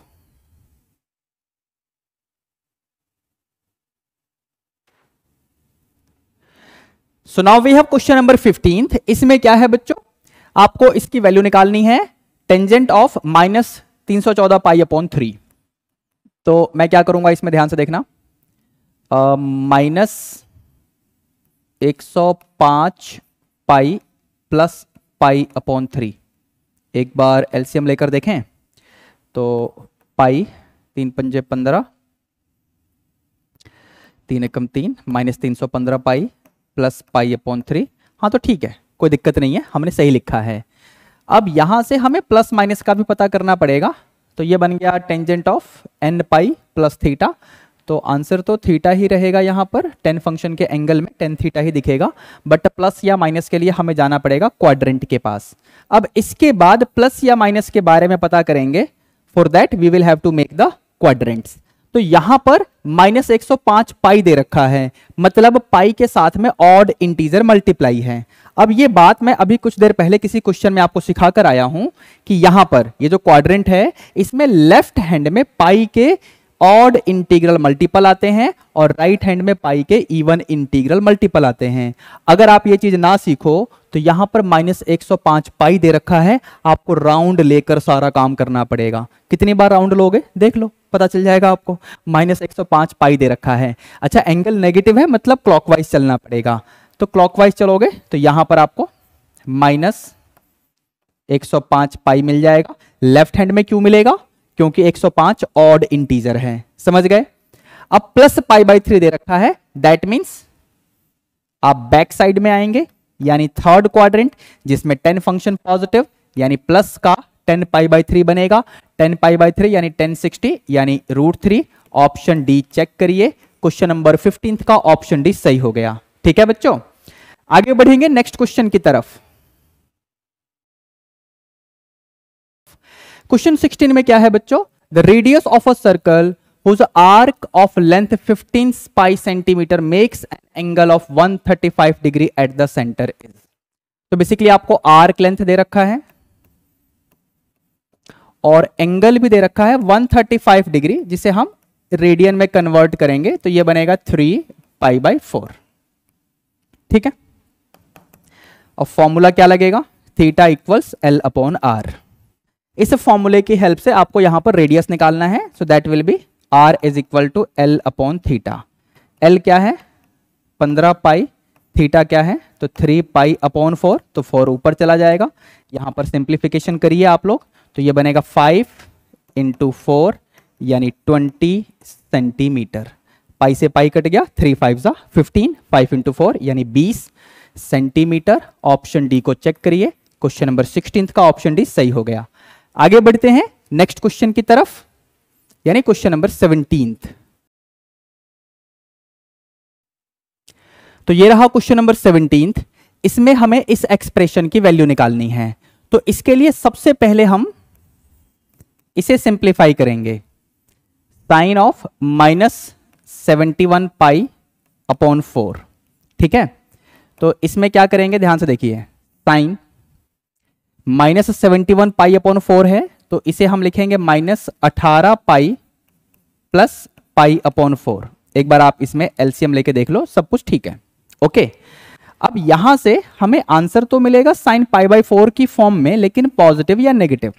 A: so now we have question number fifteen इसमें क्या है बच्चों आपको इसकी वैल्यू निकालनी है टेंजेंट ऑफ माइनस तीन सौ चौदह पाई अपॉन थ्री तो मैं क्या करूंगा इसमें ध्यान से देखना माइनस एक सौ पांच pi plus pi upon three एक बार एलसीएम लेकर देखें तो पाई तीन पंजे पंद्रह तीन एकम तीन माइनस तीन सौ पंद्रह pi plus pi upon three हाँ तो ठीक है कोई दिक्कत नहीं है हमने सही लिखा है अब यहां से हमें प्लस माइनस का भी पता करना पड़ेगा तो ये बन गया tangent of N pi plus theta तो आंसर तो थीटा ही रहेगा यहां पर टेन फंक्शन के एंगल में टेन थीटा ही दिखेगा बट प्लस या माइनस के लिए हमें जाना पड़ेगा क्वाड्रेंट के पास अब इसके बाद प्लस या माइनस के बारे में पता करेंगे for that we will have to make the quadrant तो यहां पर माइनस एक पाई दे रखा है मतलब पाई के साथ में ऑड इंटीजर मल्टीप्लाई है अब ये बात मैं अभी कुछ देर पहले किसी क्वेश्चन में आपको सिखा कर आया हूं कि यहां पर ये जो क्वाड्रेंट है इसमें लेफ्ट हैंड में पाई के ऑड इंटीग्रल मल्टीपल आते हैं और राइट right हैंड में पाई के इवन इंटीग्रल मल्टीपल आते हैं अगर आप ये चीज ना सीखो तो यहां पर माइनस पांच पाई दे रखा है आपको राउंड लेकर सारा काम करना पड़ेगा कितनी बार राउंड लोगे देख लो पता चल जाएगा आपको माइनस पांच पाई दे रखा है अच्छा एंगल नेगेटिव है मतलब क्लॉकवाइज चलना पड़ेगा तो क्लॉकवाइज चलोगे तो यहां पर आपको माइनस 105 पाई मिल जाएगा लेफ्ट हैंड में क्यों मिलेगा क्योंकि 105 सौ पांच ऑड इंटीजर है समझ गए अब प्लस पाई बाई थ्री दे रखा है दैट मीन्स आप बैक साइड में आएंगे यानी थर्ड क्वाड्रेंट जिसमें टेन फंक्शन पॉजिटिव यानी प्लस का टेन पाई बाई थ्री बनेगा टेन पाई बाई थ्री यानी टेन सिक्सटी यानी root three option D check करिए क्वेश्चन नंबर फिफ्टींथ का ऑप्शन डी सही हो गया ठीक है बच्चों आगे बढ़ेंगे नेक्स्ट क्वेश्चन की तरफ क्वेश्चन 16 में क्या है बच्चों the radius of a circle whose arc of 15 pi centimetre makes an angle of 135 degree at the centre is तो बेसिकली आपको आर्क लेंथ दे रखा है और एंगल भी दे रखा है 135 डिग्री जिसे हम रेडियन में कन्वर्ट करेंगे तो ये बनेगा 3 पाई बाई फोर ठीक है और फॉर्मूला क्या लगेगा theta equals L upon R इस फॉर्मूले की हेल्प से आपको यहां पर रेडियस निकालना है so that will be R is equal to L upon theta L क्या है पंद्रह पाई थीटा क्या है तो थ्री पाई अपॉन फोर तो फोर ऊपर चला जाएगा यहां पर सिंप्लीफिकेशन करिए आप लोग तो ये बनेगा फाइव इंटू फोर यानी ट्वेंटी सेंटीमीटर पाई से पाई कट गया थ्री फाइव ज़ा फिफ्टीन फाइव इंटू फोर यानी बीस सेंटीमीटर ऑप्शन डी को चेक करिए क्वेश्चन नंबर सिक्सटीन का ऑप्शन डी सही हो गया आगे बढ़ते हैं नेक्स्ट क्वेश्चन की तरफ यानी क्वेश्चन नंबर सेवनटीन तो ये रहा क्वेश्चन नंबर सेवनटीन इसमें हमें इस एक्सप्रेशन की वैल्यू निकालनी है तो इसके लिए सबसे पहले हम इसे सिंप्लीफाई करेंगे sine of minus seventy one pi upon four ठीक है तो इसमें क्या करेंगे ध्यान से देखिए sine minus seventy one pi upon four है तो इसे हम लिखेंगे माइनस अठारह pi plus pi upon four एक बार आप इसमें एलसीएम लेके देख लो सब कुछ ठीक है ओके अब यहां से हमें आंसर तो मिलेगा साइन पाई बाई फोर की फॉर्म में लेकिन पॉजिटिव या नेगेटिव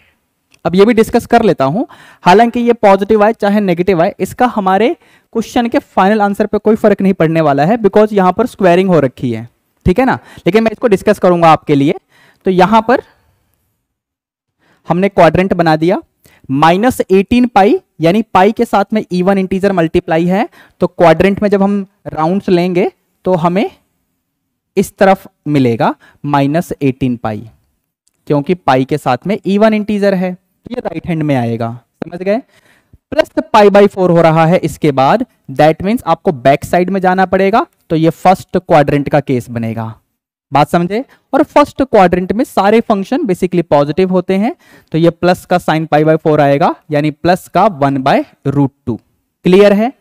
A: अब ये भी डिस्कस कर लेता हूं हालांकि ये पॉजिटिव आए चाहे नेगेटिव आए इसका हमारे क्वेश्चन के फाइनल आंसर पे कोई फर्क नहीं पड़ने वाला है बिकॉज यहां पर स्क्वायरिंग हो रखी है ठीक है ना लेकिन मैं इसको डिस्कस करूंगा आपके लिए तो यहां पर हमने क्वाड्रेंट बना दिया माइनस एटीन पाई यानी पाई के साथ में इवन इंटीजर मल्टीप्लाई है तो क्वाड्रेंट में जब हम राउंड्स लेंगे तो हमें इस तरफ मिलेगा माइनस एटीन पाई क्योंकि पाई के साथ में इवन इंटीजर है तो ये राइट हैंड में आएगा समझ गए प्लस पाई बाई फोर हो रहा है इसके बाद दैट मीन्स आपको बैक साइड में जाना पड़ेगा तो ये फर्स्ट क्वाड्रेंट का केस बनेगा बात समझे और फर्स्ट क्वाड्रेंट में सारे फंक्शन बेसिकली पॉजिटिव होते हैं तो ये प्लस का साइन पाई बाई फोर आएगा यानी प्लस का one by root two clear है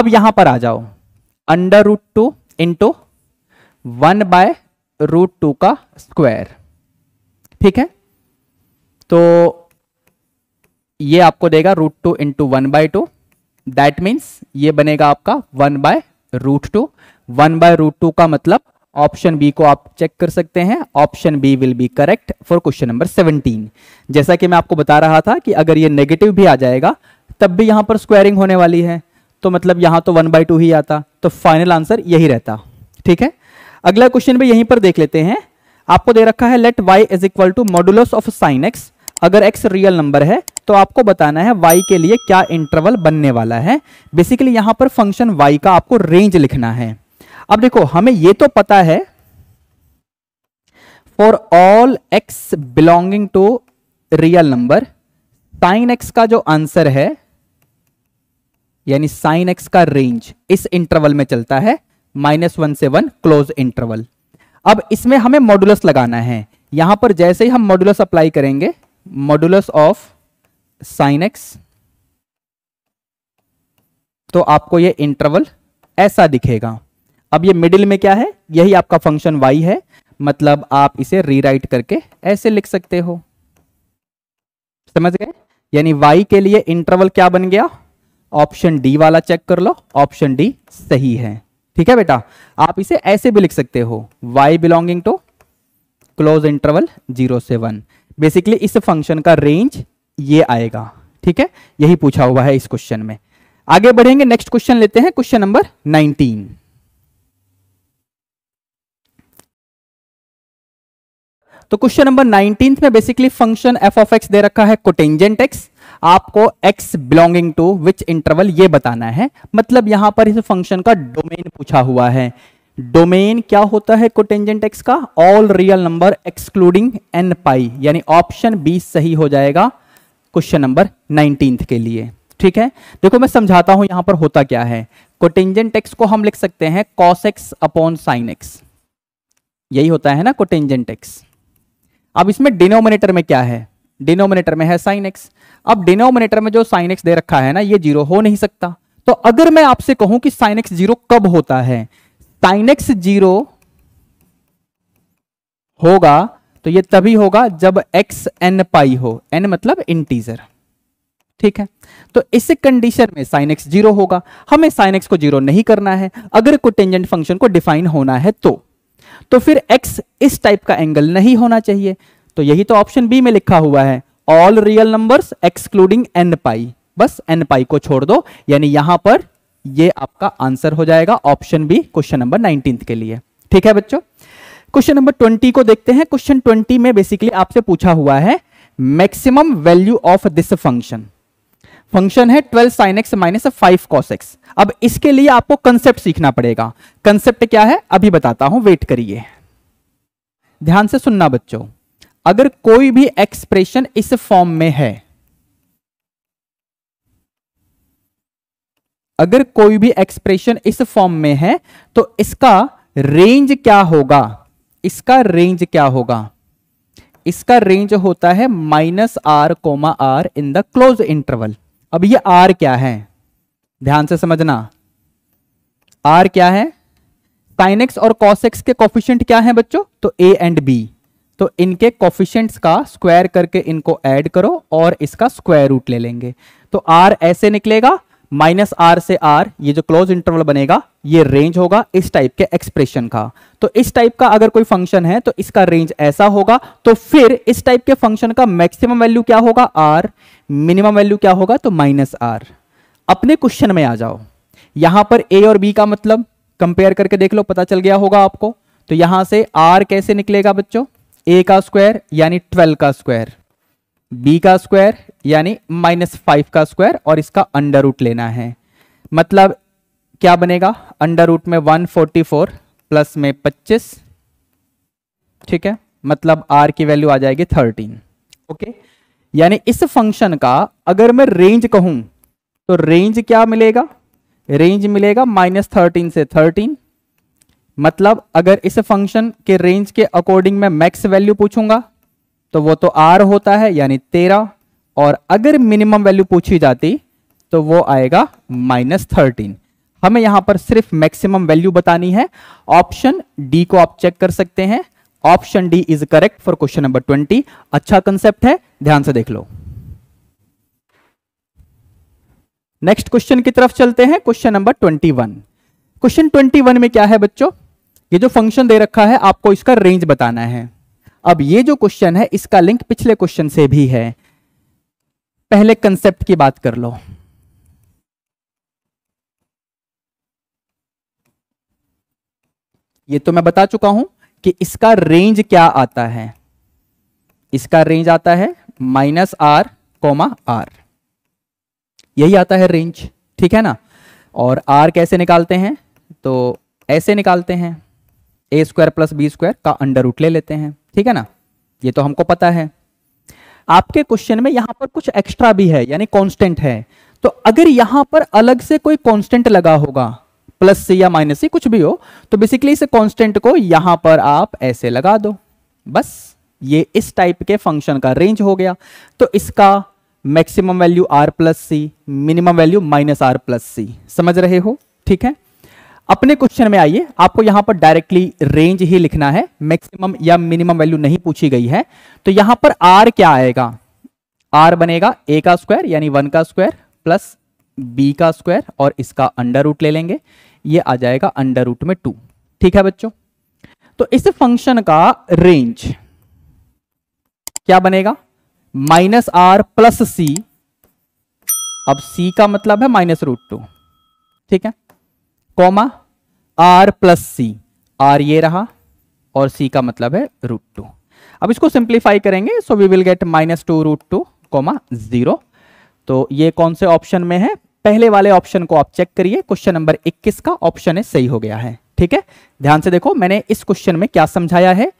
A: अब यहां पर आ जाओ under root two into one by root two का स्क्वायर ठीक है तो ये आपको देगा root two into one by two that means ये बनेगा आपका one by root two one by root two का मतलब ऑप्शन बी को आप चेक कर सकते हैं option B will be correct for question number 17 जैसा कि मैं आपको बता रहा था कि अगर ये नेगेटिव भी आ जाएगा तब भी यहां पर स्क्वायरिंग होने वाली है तो मतलब यहां तो वन बाई टू ही आता तो फाइनल आंसर यही रहता ठीक है अगला क्वेश्चन भी यहीं पर देख लेते हैं आपको दे रखा है let Y is equal to modulus of sine x अगर एक्स रियल नंबर है तो आपको बताना है y के लिए क्या इंटरवल बनने वाला है बेसिकली यहां पर फंक्शन y का आपको रेंज लिखना है अब देखो हमें यह तो पता है for all x belonging to real number sine x का जो आंसर है यानी साइन x का रेंज इस इंटरवल में चलता है माइनस वन से वन क्लोज इंटरवल अब इसमें हमें मॉडुलस लगाना है यहां पर जैसे ही हम मॉडुलस अप्लाई करेंगे मॉडुलस ऑफ साइन एक्स तो आपको ये इंटरवल ऐसा दिखेगा अब ये मिडिल में क्या है यही आपका फंक्शन वाई है मतलब आप इसे रीराइट करके ऐसे लिख सकते हो समझ गए यानी वाई के लिए इंटरवल क्या बन गया ऑप्शन डी वाला चेक कर लो ऑप्शन डी सही है ठीक है बेटा आप इसे ऐसे भी लिख सकते हो y belonging to close interval zero से वन बेसिकली इस फंक्शन का रेंज ये आएगा ठीक है यही पूछा हुआ है इस क्वेश्चन में आगे बढ़ेंगे नेक्स्ट क्वेश्चन लेते हैं क्वेश्चन नंबर नाइनटीन तो क्वेश्चन नंबर नाइनटीन में basically function F of x दे रखा है कोटेंजेंट एक्स आपको x belonging to which interval ये बताना है मतलब यहां पर इस फंक्शन का डोमेन पूछा हुआ है डोमेन क्या होता है कोटेंजेंट x का all real number excluding n pi यानी ऑप्शन बी सही हो जाएगा क्वेश्चन नंबर नाइनटीन के लिए ठीक है देखो मैं समझाता हूं यहां पर होता क्या है कोटेंजेंट टैक्स को हम लिख सकते हैं cos x upon sine x यही होता है ना कोटेंजेंट टैक्स अब इसमें डिनोमिनेटर में क्या है डिनोमिनेटर में है साइन एक्स अब डिनोमिनेटर में जो साइन एक्स दे रखा है ना ये जीरो हो नहीं सकता तो अगर मैं आपसे कहूं कि साइन एक्स जीरो कब होता है साइन एक्स जीरो होगा तो ये तभी होगा जब एक्स एन पाई हो एन मतलब इंटीजर ठीक है तो इस कंडीशन में साइन एक्स जीरो होगा हमें साइन एक्स को जीरो नहीं करना है अगर कोटेंजेंट फंक्शन को डिफाइन होना है तो तो फिर एक्स इस टाइप का एंगल नहीं होना चाहिए तो यही तो ऑप्शन बी में लिखा हुआ है all real numbers excluding N pi बस एन पाई को छोड़ दो यानी यहां पर ये आपका आंसर हो जाएगा option B question number nineteen के लिए ठीक है बच्चों क्वेश्चन नंबर ट्वेंटी को देखते हैं क्वेश्चन ट्वेंटी में बेसिकली आपसे पूछा हुआ है maximum value of this function function है twelve sine x minus five cos x अब इसके लिए आपको कंसेप्ट सीखना पड़ेगा कंसेप्ट क्या है अभी बताता हूं वेट करिए ध्यान से सुनना बच्चों अगर कोई भी एक्सप्रेशन इस फॉर्म में है अगर कोई भी एक्सप्रेशन इस फॉर्म में है तो इसका रेंज क्या होगा इसका रेंज क्या होगा इसका रेंज होता है minus R comma R in the close interval अब ये आर क्या है ध्यान से समझना आर क्या है एक्स और कॉस एक्स के कॉफिशियंट क्या है बच्चों तो ए एंड बी तो इनके कॉफिशियंट्स का स्क्वायर करके इनको ऐड करो और इसका स्क्वायर रूट ले लेंगे तो आर ऐसे निकलेगा माइनस आर से आर ये जो क्लोज इंटरवल बनेगा ये रेंज होगा इस टाइप के एक्सप्रेशन का तो इस टाइप का अगर कोई फंक्शन है तो इसका रेंज ऐसा होगा तो फिर इस टाइप के फंक्शन का मैक्सिमम वैल्यू क्या होगा आर मिनिमम वैल्यू क्या होगा तो माइनस आर अपने क्वेश्चन में आ जाओ यहां पर ए और बी का मतलब कंपेयर करके देख लो पता चल गया होगा आपको तो यहां से आर कैसे निकलेगा बच्चों ए का स्क्वायर यानी ट्वेल्व का स्क्वायर बी का स्क्वायर यानी माइनस फाइव का स्क्वायर और इसका अंडर रूट लेना है मतलब क्या बनेगा अंडर रूट में वन फोर्टी फोर प्लस में पच्चीस ठीक है मतलब आर की वैल्यू आ जाएगी थर्टीन ओके यानी इस फंक्शन का अगर मैं रेंज कहूं तो रेंज क्या मिलेगा रेंज मिलेगा माइनस थर्टीन से थर्टीन मतलब अगर इस फंक्शन के रेंज के अकॉर्डिंग मैं मैक्स वैल्यू पूछूंगा तो वो तो आर होता है यानी तेरह और अगर मिनिमम वैल्यू पूछी जाती तो वो आएगा माइनस थर्टीन हमें यहां पर सिर्फ मैक्सिमम वैल्यू बतानी है ऑप्शन डी को आप चेक कर सकते हैं option D is correct for question number twenty अच्छा कंसेप्ट है ध्यान से देख लो नेक्स्ट क्वेश्चन की तरफ चलते हैं question number twenty one question twenty one में क्या है बच्चों ये जो फंक्शन दे रखा है आपको इसका रेंज बताना है अब ये जो क्वेश्चन है इसका लिंक पिछले क्वेश्चन से भी है पहले कंसेप्ट की बात कर लो ये तो मैं बता चुका हूं कि इसका रेंज क्या आता है इसका रेंज आता है माइनस आर कोमा आर यही आता है रेंज ठीक है ना और आर कैसे निकालते हैं तो ऐसे निकालते हैं A square plus B square का अंडर रूट ले लेते हैं ठीक है ना ये तो हमको पता है आपके क्वेश्चन में यहां पर कुछ एक्स्ट्रा भी है यानी कांस्टेंट है तो अगर यहां पर अलग से कोई कांस्टेंट लगा होगा प्लस से या माइनस से कुछ भी हो तो बेसिकली इस कांस्टेंट को यहां पर आप ऐसे लगा दो बस ये इस टाइप के फंक्शन का रेंज हो गया तो इसका maximum value R plus C minimum value minus R plus C समझ रहे हो ठीक है अपने क्वेश्चन में आइए आपको यहां पर डायरेक्टली रेंज ही लिखना है मैक्सिमम या मिनिमम वैल्यू नहीं पूछी गई है तो यहां पर आर क्या आएगा आर बनेगा ए का स्क्वायर यानी वन का स्क्वायर प्लस बी का स्क्वायर और इसका अंडर रूट ले लेंगे ये आ जाएगा अंडर रूट में टू ठीक है बच्चों तो इस फंक्शन का रेंज क्या बनेगा माइनस आर प्लस सी अब सी का मतलब है माइनस रूट टू ठीक है comma R plus C R ये रहा और सी का मतलब है रूट टू अब इसको सिंप्लीफाई करेंगे so we will get minus two root two comma zero तो ये कौन से ऑप्शन में है पहले वाले ऑप्शन को आप चेक करिए क्वेश्चन नंबर 21 का ऑप्शन है सही हो गया है ठीक है ध्यान से देखो मैंने इस क्वेश्चन में क्या समझाया है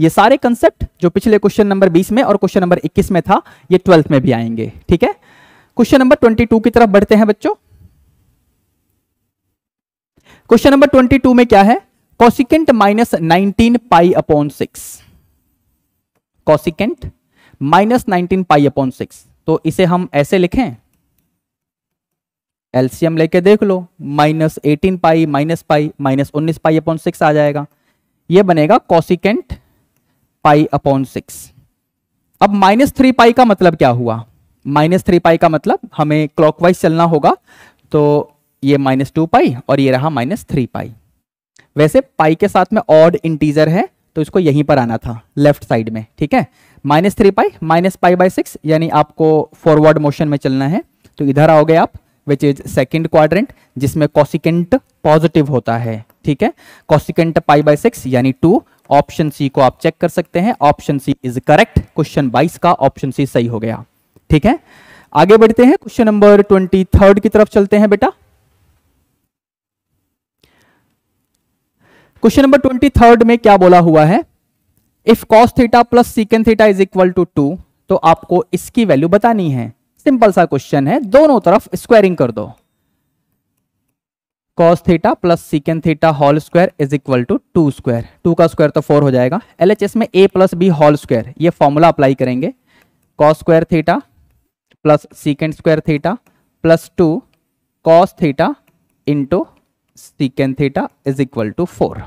A: ये सारे कंसेप्ट जो पिछले क्वेश्चन नंबर 20 में और क्वेश्चन नंबर 21 में था ये ट्वेल्थ में भी आएंगे ठीक है क्वेश्चन नंबर 22 की तरफ बढ़ते हैं बच्चों क्वेश्चन नंबर ट्वेंटी टू में क्या है cosecant minus nineteen pi upon six cosecant minus nineteen pi upon six तो इसे हम ऐसे लिखें एलसीएम लेके देख लो minus eighteen pi minus pi minus उन्नीस पाई अपॉन सिक्स आ जाएगा ये बनेगा कॉसिकेंट पाई अपॉन सिक्स अब माइनस थ्री पाई का मतलब क्या हुआ माइनस थ्री पाई का मतलब हमें क्लॉकवाइज चलना होगा तो ये माइनस टू पाई और ये रहा माइनस थ्री पाई वैसे पाई के साथ में ऑड इंटीजर है तो इसको यहीं पर आना था लेफ्ट साइड में ठीक है minus three pi minus pi by six यानी आपको फॉरवर्ड मोशन में चलना है तो इधर आओगे आप विच इज सेकेंड क्वाड्रेंट जिसमें कॉसिकेंट पॉजिटिव होता है ठीक है कॉसिकेंट पाई बाई सिक्स यानी टू ऑप्शन सी को आप चेक कर सकते हैं option C is correct question बाईस का ऑप्शन सी सही हो गया ठीक है आगे बढ़ते हैं क्वेश्चन नंबर ट्वेंटी थर्ड की तरफ चलते हैं बेटा क्वेश्चन नंबर ट्वेंटी थर्ड में क्या बोला हुआ है if cos theta plus secant theta is equal to two तो आपको इसकी वैल्यू बतानी है सिंपल सा क्वेश्चन है दोनों तरफ स्क्वायरिंग कर दो cos theta plus secant theta whole square is equal to two square two का स्क्वायर तो फोर हो जाएगा एल एच एस में A plus B whole square ये फॉर्मूला अप्लाई करेंगे cos square theta plus secant square theta plus two cos theta into secant theta is equal to four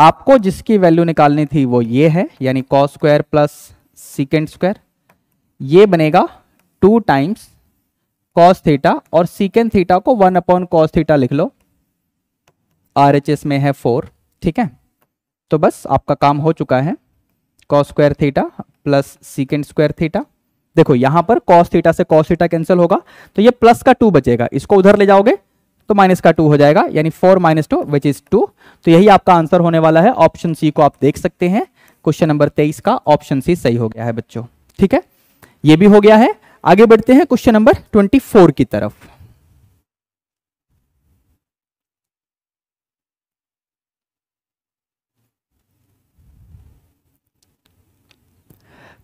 A: आपको जिसकी value निकालनी थी वो ये है यानी cos square plus secant square ये बनेगा टू टाइम्स कॉस थीटा और सीकेंड थीटा को वन अपॉन कॉस थीटा लिख लो आर एच एस में है फोर ठीक है तो बस आपका काम हो चुका है cos square theta plus secant square theta देखो यहां पर कॉस थीटा से कॉस थीटा कैंसिल होगा तो ये प्लस का टू बचेगा इसको उधर ले जाओगे तो माइनस का टू हो जाएगा यानी four minus two which is two तो यही आपका आंसर होने वाला है ऑप्शन सी को आप देख सकते हैं क्वेश्चन नंबर तेईस का ऑप्शन सी सही हो गया है बच्चों ठीक है ये भी हो गया है आगे बढ़ते हैं क्वेश्चन नंबर ट्वेंटी फोर की तरफ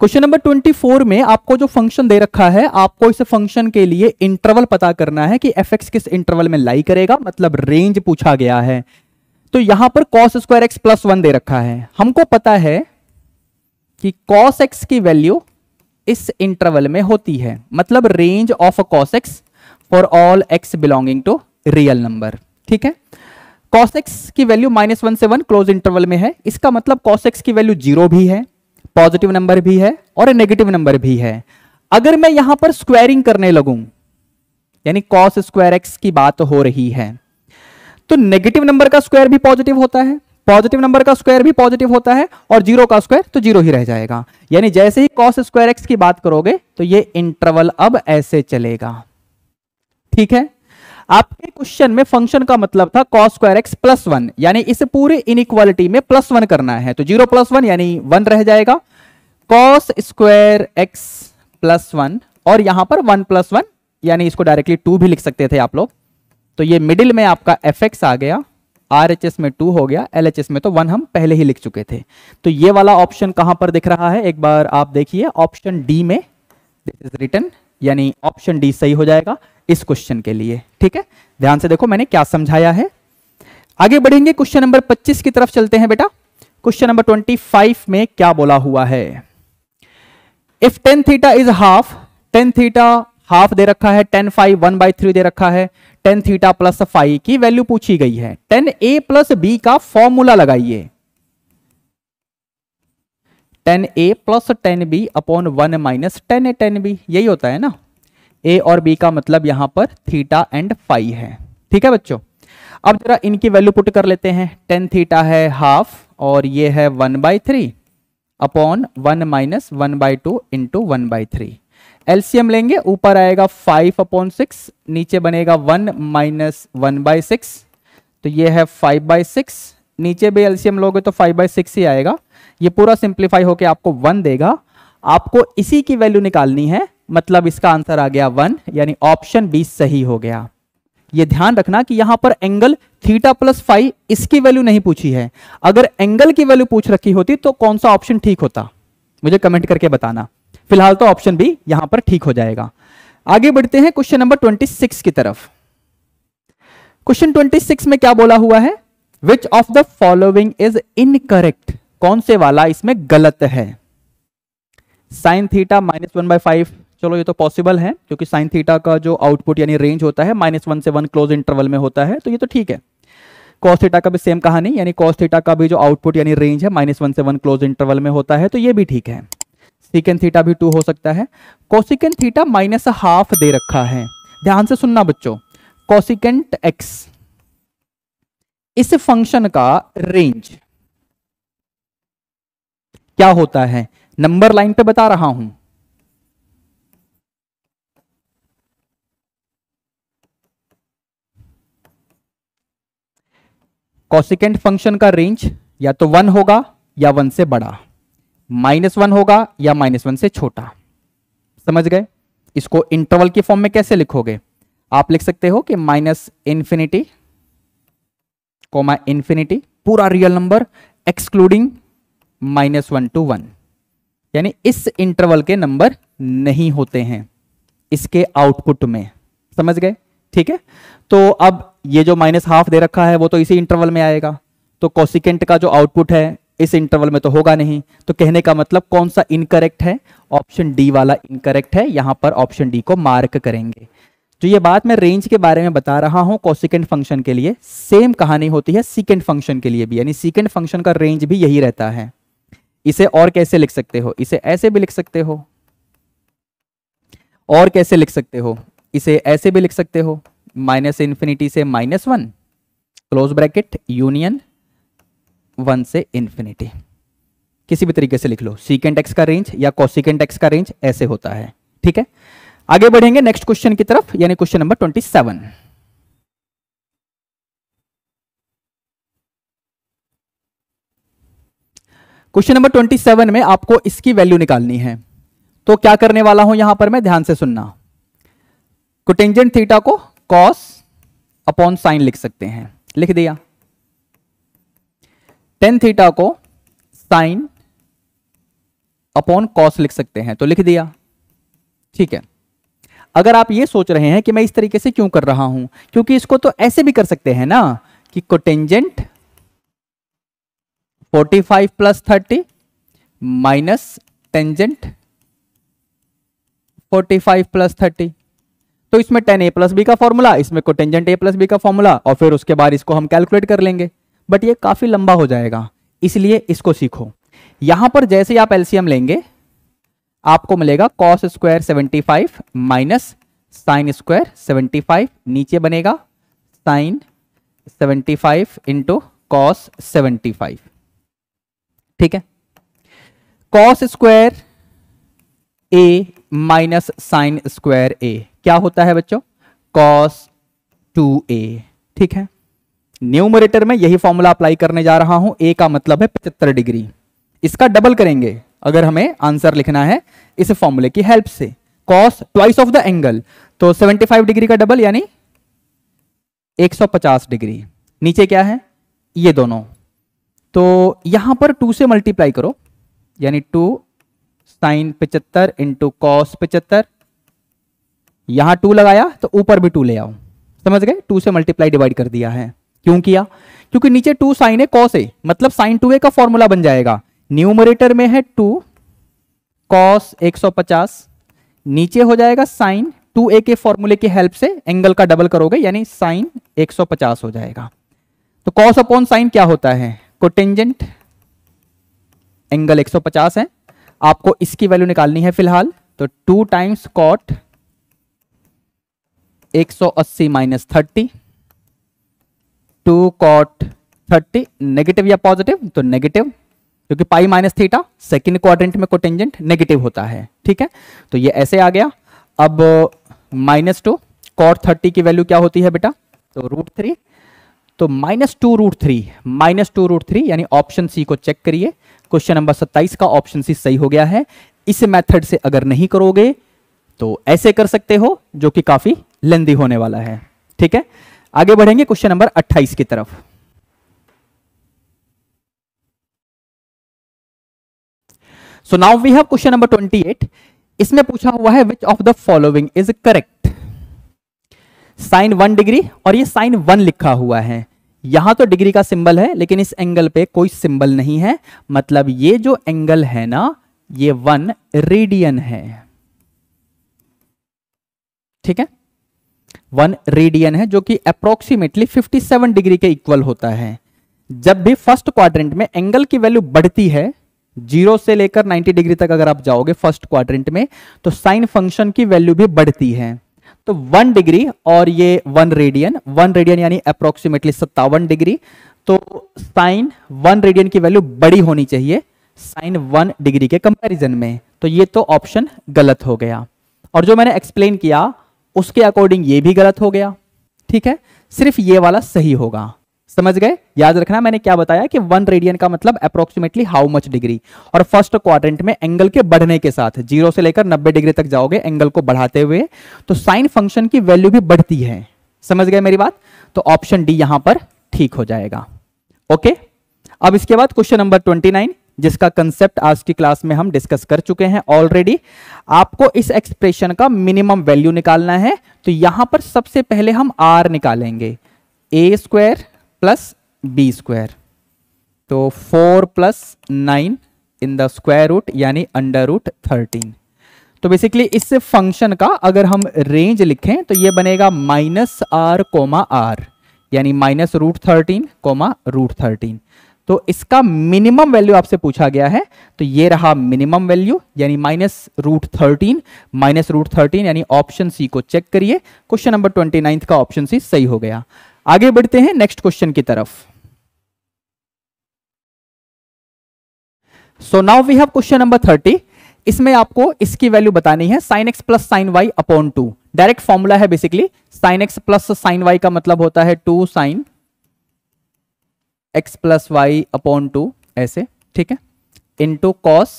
A: क्वेश्चन नंबर 24 में आपको जो फंक्शन दे रखा है आपको इस फंक्शन के लिए इंटरवल पता करना है कि एफ किस इंटरवल में लाई करेगा मतलब रेंज पूछा गया है तो यहां पर cos square x plus one दे रखा है हमको पता है कि कॉस एक्स की वैल्यू इस इंटरवल में होती है मतलब range of cos X for all X belonging to real number ठीक है कॉस एक्स की वैल्यू माइनस वन से वन क्लोज इंटरवल में है इसका मतलब कॉस एक्स की वैल्यू जीरो भी है पॉजिटिव नंबर भी है और नेगेटिव नंबर भी है अगर मैं यहां पर स्क्वायरिंग करने लगू यानी कॉस स्क्वायर एक्स की बात हो रही है तो नेगेटिव नंबर का स्क्वायर भी पॉजिटिव होता है पॉजिटिव नंबर का स्क्वायर भी पॉजिटिव होता है और जीरो का स्क्वायर तो जीरो ही रह जाएगा यानी जैसे ही कॉस स्क्वायर एक्स की बात करोगे तो ये इंटरवल अब ऐसे चलेगा ठीक है आपके क्वेश्चन में फंक्शन का मतलब था cos square x plus one यानी इस पूरे इनइक्वालिटी में प्लस वन करना है तो जीरो प्लस वन यानी वन रह जाएगा cos square x plus one और यहां पर वन प्लस वन यानी इसको डायरेक्टली टू भी लिख सकते थे आप लोग तो ये मिडिल में आपका एफ एक्स आ गया आर में टू हो गया एल में तो वन हम पहले ही लिख चुके थे तो ये वाला ऑप्शन कहां पर दिख रहा है एक बार आप देखिए ऑप्शन डी में दिस इज रिटर्न यानी ऑप्शन डी सही हो जाएगा इस क्वेश्चन के लिए ठीक है ध्यान से देखो मैंने क्या समझाया है आगे बढ़ेंगे क्वेश्चन नंबर 25 की तरफ चलते हैं बेटा क्वेश्चन नंबर 25 में क्या बोला हुआ है if tan theta is half tan theta half दे रखा है tan five one by three दे रखा है टेन थीटा प्लस फाइव की वैल्यू पूछी गई है टेन ए प्लस बी का फॉर्मूला लगाइए tan A plus tan B upon one minus tan A tan B यही होता है ना ए और बी का मतलब यहाँ पर थीटा एंड फाइव है ठीक है बच्चों अब जरा इनकी वैल्यू पुट कर लेते हैं टेन थीटा है हाफ और ये है one by three upon one minus one by two into one by three LCM लेंगे ऊपर आएगा फाइव अपॉन सिक्स नीचे बनेगा one minus one by six तो ये है फाइव बाई सिक्स नीचे भी एलसीएम लोगे तो फाइव बाई सिक्स ही आएगा ये पूरा सिंप्लीफाई होकर आपको वन देगा आपको इसी की वैल्यू निकालनी है मतलब इसका आंसर आ गया वन यानी ऑप्शन बी सही हो गया ये ध्यान रखना कि यहां पर एंगल थीटा प्लस फाइव इसकी वैल्यू नहीं पूछी है अगर एंगल की वैल्यू पूछ रखी होती तो कौन सा ऑप्शन ठीक होता मुझे कमेंट करके बताना फिलहाल तो ऑप्शन बी यहां पर ठीक हो जाएगा आगे बढ़ते हैं क्वेश्चन नंबर 26 की तरफ क्वेश्चन 26 में क्या बोला हुआ है which of the following is incorrect कौन से वाला इसमें गलत है sine theta minus one by five चलो ये तो पॉसिबल है क्योंकि साइन थीटा का जो आउटपुट यानी रेंज होता है माइनस वन से वन क्लोज इंटरवल में होता है तो ये तो ठीक है कॉस थीटा का भी सेम कहानी यानी कॉस थीटा का भी जो आउटपुट यानी रेंज है माइनस वन से वन क्लोज इंटरवल में होता है तो ये भी ठीक है सिकेंड थीटा भी टू हो सकता है कॉसिकेंड थीटा माइनस हाफ दे रखा है ध्यान से सुनना बच्चों कॉसिकेंट एक्स इस फंक्शन का रेंज क्या होता है नंबर लाइन पे बता रहा हूं कॉसिकेंट फंक्शन का रेंज या तो वन होगा या वन से बड़ा माइनस वन होगा या माइनस वन से छोटा समझ गए इसको इंटरवल के फॉर्म में कैसे लिखोगे आप लिख सकते हो कि माइनस इन्फिनिटी कोमा इन्फिनिटी पूरा real number excluding minus one to one यानी इस इंटरवल के नंबर नहीं होते हैं इसके आउटपुट में समझ गए ठीक है तो अब ये जो माइनस हाफ दे रखा है वो तो इसी इंटरवल में आएगा तो कॉसिकेंट का जो आउटपुट है इस इंटरवल में तो होगा नहीं तो कहने का मतलब कौन सा इनकरेक्ट है ऑप्शन डी वाला इनकरेक्ट है यहां पर ऑप्शन डी को मार्क करेंगे जो तो ये बात मैं रेंज के बारे में बता रहा हूं कॉसिकेंट फंक्शन के लिए सेम कहानी होती है सिकेंड फंक्शन के लिए भी यानी सीकेंट फंक्शन का रेंज भी यही रहता है इसे और कैसे लिख सकते हो इसे ऐसे भी लिख सकते हो और कैसे लिख सकते हो इसे ऐसे भी लिख सकते हो माइनस इन्फिनिटी से minus one close bracket union one से इन्फिनिटी किसी भी तरीके से लिख लो सीकेंट एक्स का रेंज या कॉसिकेंट एक्स का रेंज ऐसे होता है ठीक है आगे बढ़ेंगे नेक्स्ट क्वेश्चन की तरफ यानी question number twenty seven question number twenty seven में आपको इसकी वैल्यू निकालनी है तो क्या करने वाला हूं यहां पर मैं ध्यान से सुनना कोटेंजेंट थीटा को कॉस अपॉन साइन लिख सकते हैं लिख दिया टेन थीटा को साइन अपॉन कॉस लिख सकते हैं तो लिख दिया ठीक है अगर आप ये सोच रहे हैं कि मैं इस तरीके से क्यों कर रहा हूं क्योंकि इसको तो ऐसे भी कर सकते हैं ना कि cotangent forty five plus thirty minus tangent forty five plus thirty तो इसमें टेन ए प्लस बी का फॉर्मूला इसमें को टेंजेंट ए प्लस बी का फॉर्मूला और फिर उसके बाद इसको हम कैलकुलेट कर लेंगे बट ये काफी लंबा हो जाएगा इसलिए इसको सीखो यहां पर जैसे ही आप एलसीएम लेंगे आपको मिलेगा cos square seventy five minus sine square seventy five नीचे बनेगा sine seventy five into cos seventy five ठीक है cos square A minus sine square A क्या होता है बच्चों कॉस टू ए ठीक है न्यूमरेटर में यही फॉर्मूला अप्लाई करने जा रहा हूं ए का मतलब है पचहत्तर डिग्री इसका डबल करेंगे अगर हमें आंसर लिखना है इस फॉर्मूले की हेल्प से cos twice of the angle तो 75 डिग्री का डबल यानी 150 डिग्री नीचे क्या है ये दोनों तो यहां पर टू से मल्टीप्लाई करो यानी टू साइन पिचहत्तर इंटू कॉस पिचहत्तर यहां टू लगाया तो ऊपर भी टू ले आओ समझ गए टू से मल्टीप्लाई डिवाइड कर दिया है क्यों किया क्योंकि नीचे टू साइन है कॉस ए मतलब साइन टू ए का फॉर्मूला बन जाएगा न्यूमरेटर में है टू कॉस एक सौ पचास नीचे हो जाएगा साइन टू ए के फॉर्मूले की हेल्प से एंगल का डबल करोगे यानी साइन एक सौ पचास हो जाएगा तो कॉस अपॉन साइन क्या होता है कोटेंजेंट एंगल 150 है आपको इसकी वैल्यू निकालनी है फिलहाल तो two times cot 180 minus thirty two cot thirty negative या पॉजिटिव तो नेगेटिव क्योंकि pi minus theta second quadrant में कोटेंजेंट नेगेटिव होता है ठीक है तो ये ऐसे आ गया अब माइनस टू कॉट थर्टी की वैल्यू क्या होती है बेटा तो रूट थ्री तो minus two root three minus two root three यानी ऑप्शन सी को चेक करिए क्वेश्चन नंबर सत्ताईस का ऑप्शन सी सही हो गया है इस मेथड से अगर नहीं करोगे तो ऐसे कर सकते हो जो कि काफी लेंदी होने वाला है ठीक है आगे बढ़ेंगे क्वेश्चन नंबर अट्ठाईस की तरफ so now we have question number eight इसमें पूछा हुआ है which of the following is correct sine one degree और ये साइन वन लिखा हुआ है यहां तो डिग्री का सिंबल है लेकिन इस एंगल पे कोई सिंबल नहीं है मतलब ये जो एंगल है ना ये वन रेडियन है ठीक है वन रेडियन है जो कि अप्रोक्सीमेटली 57 डिग्री के इक्वल होता है जब भी फर्स्ट क्वाड्रेंट में एंगल की वैल्यू बढ़ती है जीरो से लेकर 90 डिग्री तक अगर आप जाओगे फर्स्ट क्वाड्रेंट में तो साइन फंक्शन की वैल्यू भी बढ़ती है तो वन डिग्री और ये वन रेडियन वन रेडियन यानी अप्रोक्सीमेटली सत्तावन डिग्री तो साइन वन रेडियन की वैल्यू बड़ी होनी चाहिए साइन वन डिग्री के कंपैरिजन में तो ये तो ऑप्शन गलत हो गया और जो मैंने एक्सप्लेन किया उसके अकॉर्डिंग ये भी गलत हो गया ठीक है सिर्फ ये वाला सही होगा समझ गए याद रखना मैंने क्या बताया कि वन रेडियन का मतलब अप्रोक्सीमेटली हाउ मच डिग्री और फर्स्ट क्वाड्रेंट में एंगल के बढ़ने के साथ जीरो से लेकर नब्बे डिग्री तक जाओगे एंगल को बढ़ाते हुए तो साइन फंक्शन की वैल्यू भी बढ़ती है समझ गए मेरी बात तो ऑप्शन डी यहां पर ठीक हो जाएगा ओके अब इसके बाद क्वेश्चन नंबर ट्वेंटी नाइन जिसका कंसेप्ट आज की क्लास में हम डिस्कस कर चुके हैं ऑलरेडी आपको इस एक्सप्रेशन का मिनिमम वैल्यू निकालना है तो यहां पर सबसे पहले हम आर निकालेंगे A square plus B square तो four plus nine in the square root यानी अंडर रूट थर्टीन तो बेसिकली इस फंक्शन का अगर हम रेंज लिखें तो ये बनेगा माइनस आर कोमा आर यानी minus root thirteen comma root thirteen तो इसका मिनिमम वैल्यू आपसे पूछा गया है तो ये रहा मिनिमम वैल्यू यानी minus root thirteen minus root thirteen यानी ऑप्शन सी को चेक करिए क्वेश्चन नंबर ट्वेंटी नाइन्थ का ऑप्शन सी सही हो गया आगे बढ़ते हैं नेक्स्ट क्वेश्चन की तरफ so now we have question number thirty इसमें आपको इसकी वैल्यू बतानी है sine X plus sine Y upon two direct formula है basically sine X plus sine Y का मतलब होता है two sine X plus Y upon two ऐसे ठीक है into cos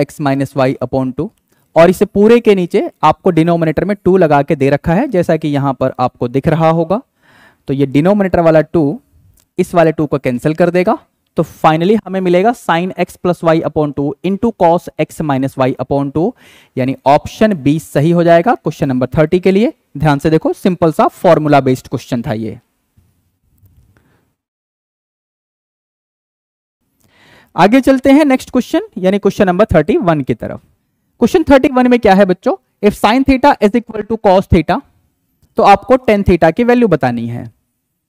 A: x minus Y upon two और इसे पूरे के नीचे आपको डिनोमिनेटर में टू लगा के दे रखा है जैसा कि यहां पर आपको दिख रहा होगा तो ये डिनोमिनेटर वाला टू इस वाले टू को कैंसिल कर देगा तो फाइनली हमें मिलेगा sine X plus Y upon two into cos x minus Y upon two यानी ऑप्शन बी सही हो जाएगा क्वेश्चन नंबर थर्टी के लिए ध्यान से देखो सिंपल सा फॉर्मूला बेस्ड क्वेश्चन था ये आगे चलते हैं नेक्स्ट क्वेश्चन यानी क्वेश्चन नंबर थर्टी वन की तरफ क्वेश्चन थर्टी वन में क्या है बच्चों if sine theta is equal to cos theta तो आपको टेन थीटा की वैल्यू बतानी है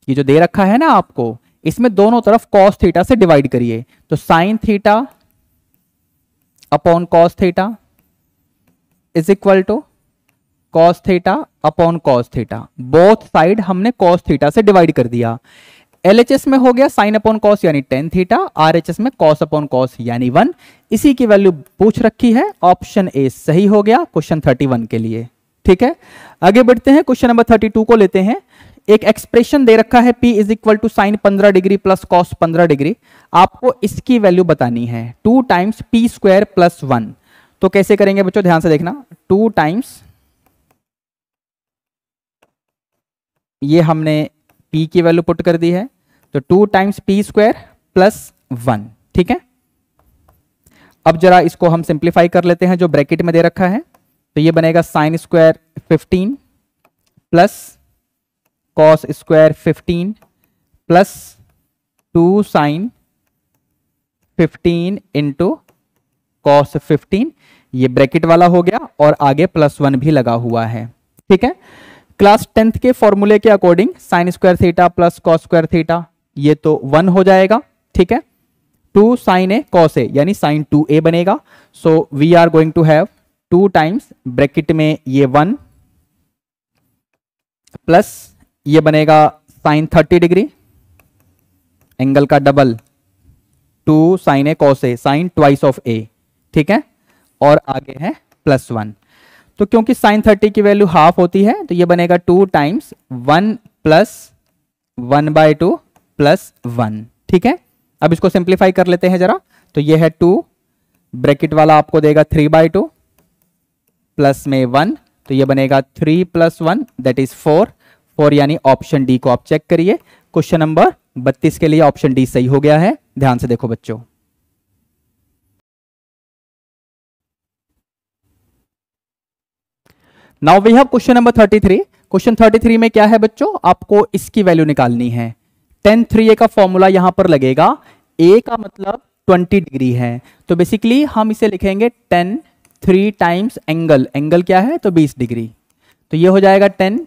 A: ये जो दे रखा है ना आपको इसमें दोनों तरफ कॉस थीटा से डिवाइड करिए तो sine theta upon cos theta is equal to cos theta upon cos theta both side हमने कॉस थीटा से डिवाइड कर दिया एलएचएस में हो गया साइन अपॉन कॉस यानी टेन थीटा आरएचएस में कॉस अपॉन कॉस यानी वन इसी की वैल्यू पूछ रखी है ऑप्शन ए सही हो गया क्वेश्चन थर्टी वन के लिए ठीक है आगे बढ़ते हैं क्वेश्चन नंबर थर्टी टू को लेते हैं एक एक्सप्रेशन दे रखा है p is equal to sine पंद्रह डिग्री प्लस कॉस पंद्रह डिग्री आपको इसकी वैल्यू बतानी है two times P square plus one तो कैसे करेंगे बच्चों ध्यान से देखना टू टाइम्स ये हमने p की वैल्यू पुट कर दी है तो two times P square plus one ठीक है अब जरा इसको हम सिंप्लीफाई कर लेते हैं जो ब्रैकेट में दे रखा है तो ये बनेगा sine square fifteen plus cos square fifteen plus two sine fifteen into cos fifteen ये ब्रैकेट वाला हो गया और आगे प्लस वन भी लगा हुआ है ठीक है क्लास टेंथ के फॉर्मूले के according sine square theta plus cos square theta ये तो वन हो जाएगा ठीक है two sine A cos A यानी साइन टू ए बनेगा so we are going to have two times bracket में ये वन प्लस ये बनेगा साइन थर्टी डिग्री एंगल का double two sine A cos A sine twice of A ठीक है और आगे है प्लस वन तो क्योंकि साइन थर्टी की वैल्यू हाफ होती है तो ये बनेगा two times one plus one by two plus one ठीक है अब इसको सिंप्लीफाई कर लेते हैं जरा तो ये है टू ब्रैकेट वाला आपको देगा थ्री बाय टू प्लस में वन तो ये बनेगा three plus one that is four four यानी ऑप्शन डी को आप चेक करिए क्वेश्चन नंबर बत्तीस के लिए ऑप्शन डी सही हो गया है ध्यान से देखो बच्चों now we have question number thirty three question thirty three में क्या है बच्चों आपको इसकी वैल्यू निकालनी है टेन थ्री ए का फॉर्मूला यहां पर लगेगा ए का मतलब ट्वेंटी डिग्री है तो बेसिकली हम इसे लिखेंगे tan three times angle angle क्या है तो बीस डिग्री तो ये हो जाएगा tan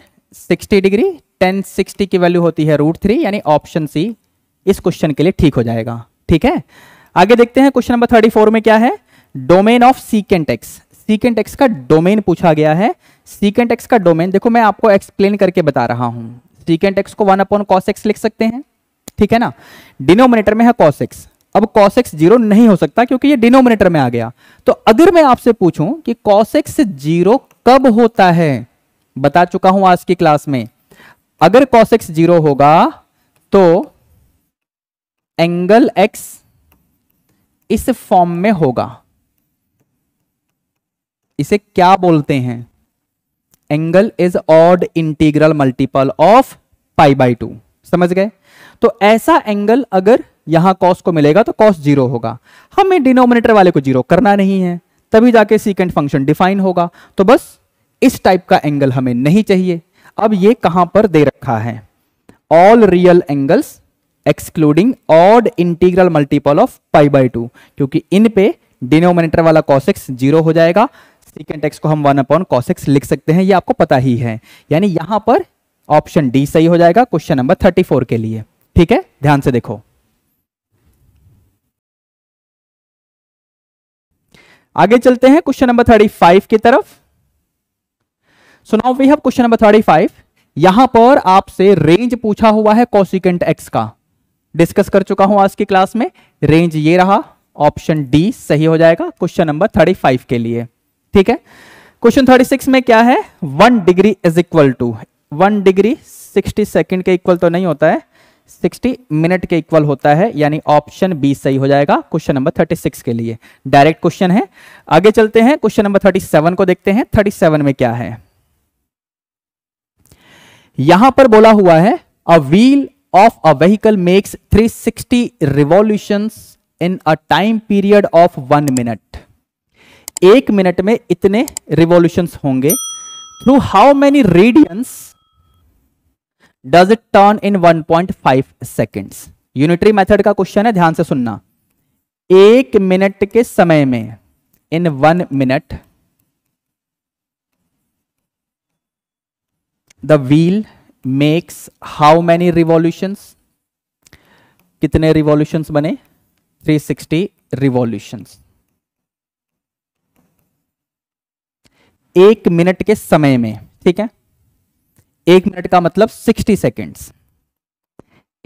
A: sixty degree tan sixty की वैल्यू होती है रूट थ्री यानी ऑप्शन सी इस क्वेश्चन के लिए ठीक हो जाएगा ठीक है आगे देखते हैं क्वेश्चन नंबर थर्टी फोर में क्या है domain of secant X secant X का डोमेन पूछा गया है सीकेंट एक्स का डोमेन देखो मैं आपको एक्सप्लेन करके बता रहा हूं सीकेंट एक्स को वन अपॉन कॉस एक्स लिख सकते हैं ठीक है ना डिनोमिनेटर में है कॉस एक्स अब कॉस एक्स जीरो नहीं हो सकता क्योंकि ये डिनोमिनेटर में आ गया तो अगर मैं आपसे पूछूं कि कॉस एक्स जीरो कब होता है बता चुका हूं आज की क्लास में अगर कॉस एक्स जीरो होगा तो एंगल एक्स इस फॉर्म में होगा इसे क्या बोलते हैं angle is odd integral multiple of pi by two समझ गए तो ऐसा एंगल अगर यहां कॉस को मिलेगा तो कॉस जीरो होगा हमें डिनोमिनेटर वाले को जीरो करना नहीं है तभी जाके सीकेंट फंक्शन डिफाइन होगा तो बस इस टाइप का एंगल हमें नहीं चाहिए अब ये कहां पर दे रखा है all real angles excluding odd integral multiple of pi by two क्योंकि इन पे डिनोमिनेटर वाला कॉसेक्स जीरो हो जाएगा सीकेंट एक्स को हम वन अपॉन कॉस एक्स लिख सकते हैं ये आपको पता ही है यानी यहां पर ऑप्शन डी सही हो जाएगा क्वेश्चन नंबर थर्टी फोर के लिए ठीक है ध्यान से देखो आगे चलते हैं क्वेश्चन नंबर थर्टी फाइव की तरफ सुनाओ we have question number thirty five यहां पर आपसे रेंज पूछा हुआ है कॉसिकेंट एक्स का डिस्कस कर चुका हूं आज की क्लास में रेंज ये रहा ऑप्शन डी सही हो जाएगा क्वेश्चन नंबर थर्टी फाइव के लिए ठीक है क्वेश्चन सिक्स में क्या है one degree is equal to one degree sixty second के इक्वल तो नहीं होता है सिक्सटी मिनट के इक्वल होता है यानी ऑप्शन बी सही हो जाएगा क्वेश्चन नंबर थर्टी सिक्स के लिए डायरेक्ट क्वेश्चन है आगे चलते हैं क्वेश्चन नंबर थर्टी सेवन को देखते हैं थर्टी सेवन में क्या है यहां पर बोला हुआ है a wheel of a vehicle makes three sixty revolution in a time period of one minute एक मिनट में इतने रिवॉल्यूशंस होंगे through how many radians does it turn in 1.5 seconds unitary method का क्वेश्चन है ध्यान से सुनना एक मिनट के समय में in one minute the wheel makes how many revolutions कितने रिवॉल्यूशंस बने 360 रिवॉल्यूशंस एक मिनट के समय में ठीक है एक मिनट का मतलब सिक्सटी सेकेंड्स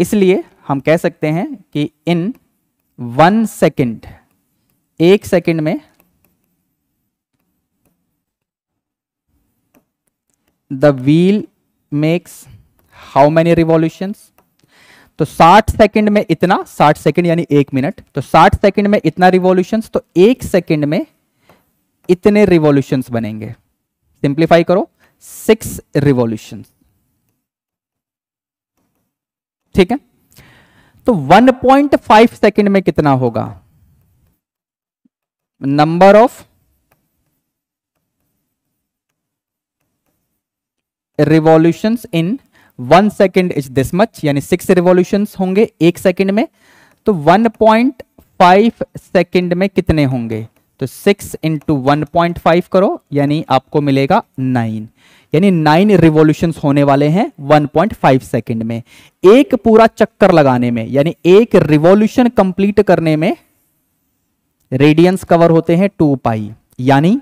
A: इसलिए हम कह सकते हैं कि इन वन सेकेंड एक सेकेंड में the wheel makes how many revolutions तो 60 सेकंड में इतना 60 सेकंड यानी एक मिनट तो 60 सेकंड में इतना रिवॉल्यूशंस तो एक सेकंड में इतने रिवोल्यूशन बनेंगे सिंप्लीफाई करो सिक्स रिवोल्यूशन ठीक है तो 1.5 सेकेंड में कितना होगा number of revolutions in one second is this much यानी सिक्स रिवोल्यूशन होंगे एक सेकेंड में तो 1.5 सेकेंड में कितने होंगे तो six into one point five करो यानी आपको मिलेगा नाइन यानी नाइन रिवोल्यूशन होने वाले हैं वन पॉइंट फाइव सेकेंड में एक पूरा चक्कर लगाने में यानी एक रिवॉल्यूशन कंप्लीट करने में रेडियंस कवर होते हैं टू पाई यानी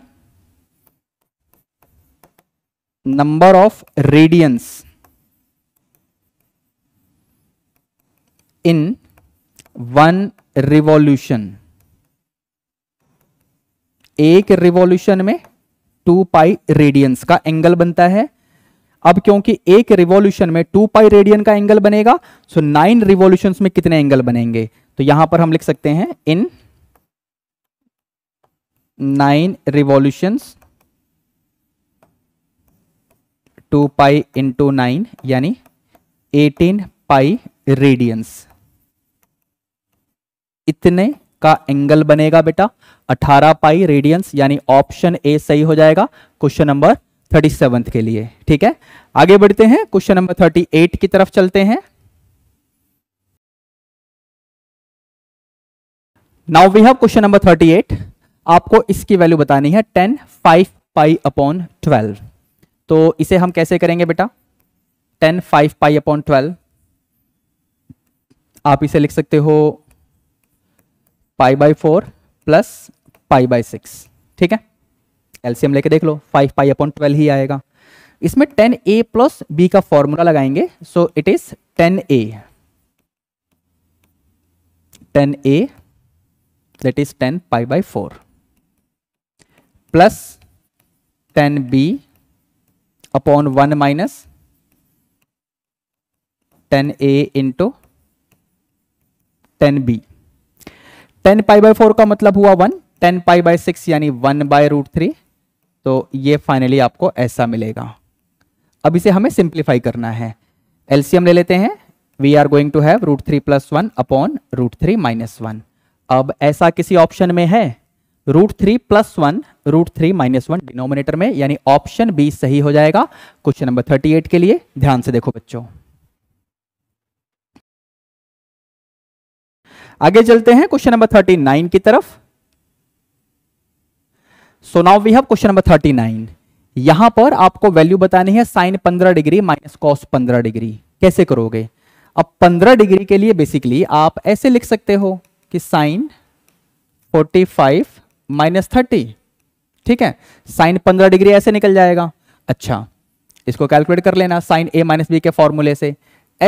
A: number of radians in one revolution एक रिवॉल्यूशन में टू पाई रेडियंस का एंगल बनता है अब क्योंकि एक रिवॉल्यूशन में टू पाई रेडियन का एंगल बनेगा सो नाइन रिवॉल्यूशन में कितने एंगल बनेंगे तो यहां पर हम लिख सकते हैं in nine revolution two pi into nine यानी एटीन पाई रेडियंस इतने का एंगल बनेगा बेटा 18 पाई रेडियंस यानी ऑप्शन ए सही हो जाएगा क्वेश्चन नंबर थर्टी सेवंथ के लिए ठीक है आगे बढ़ते हैं क्वेश्चन नंबर थर्टी एट की तरफ चलते हैं now we have question number thirty eight आपको इसकी वैल्यू बतानी है tan five pi upon twelve तो इसे हम कैसे करेंगे बेटा tan five pi upon twelve आप इसे लिख सकते हो pi by four plus pi by six ठीक है एलसीएम लेके देख लो फाइव पाई अपॉन ट्वेल्व ही आएगा इसमें टेन ए प्लस बी का फॉर्मूला लगाएंगे so it is tan A ten A that is tan pi by four plus tan B upon one minus tan A into tan B tan pi by four का मतलब हुआ one tan pi by six यानी one by root three तो ये finally आपको ऐसा मिलेगा अब इसे हमें सिंप्लीफाई करना है एलसीएम ले लेते हैं we are going to have root three plus one upon root three minus one अब ऐसा किसी ऑप्शन में है root three plus one root three minus one denominator में यानी ऑप्शन बी सही हो जाएगा क्वेश्चन नंबर थर्टी एट के लिए ध्यान से देखो बच्चों आगे चलते हैं क्वेश्चन नंबर थर्टी नाइन की तरफ so now we have question number thirty nine यहां पर आपको वैल्यू बतानी है साइन पंद्रह डिग्री माइनस कॉस पंद्रह डिग्री कैसे करोगे अब पंद्रह डिग्री के लिए बेसिकली आप ऐसे लिख सकते हो कि sine forty five minus thirty ठीक है साइन पंद्रह डिग्री ऐसे निकल जाएगा अच्छा इसको कैलकुलेट कर लेना साइन ए माइनस बी के फॉर्मूले से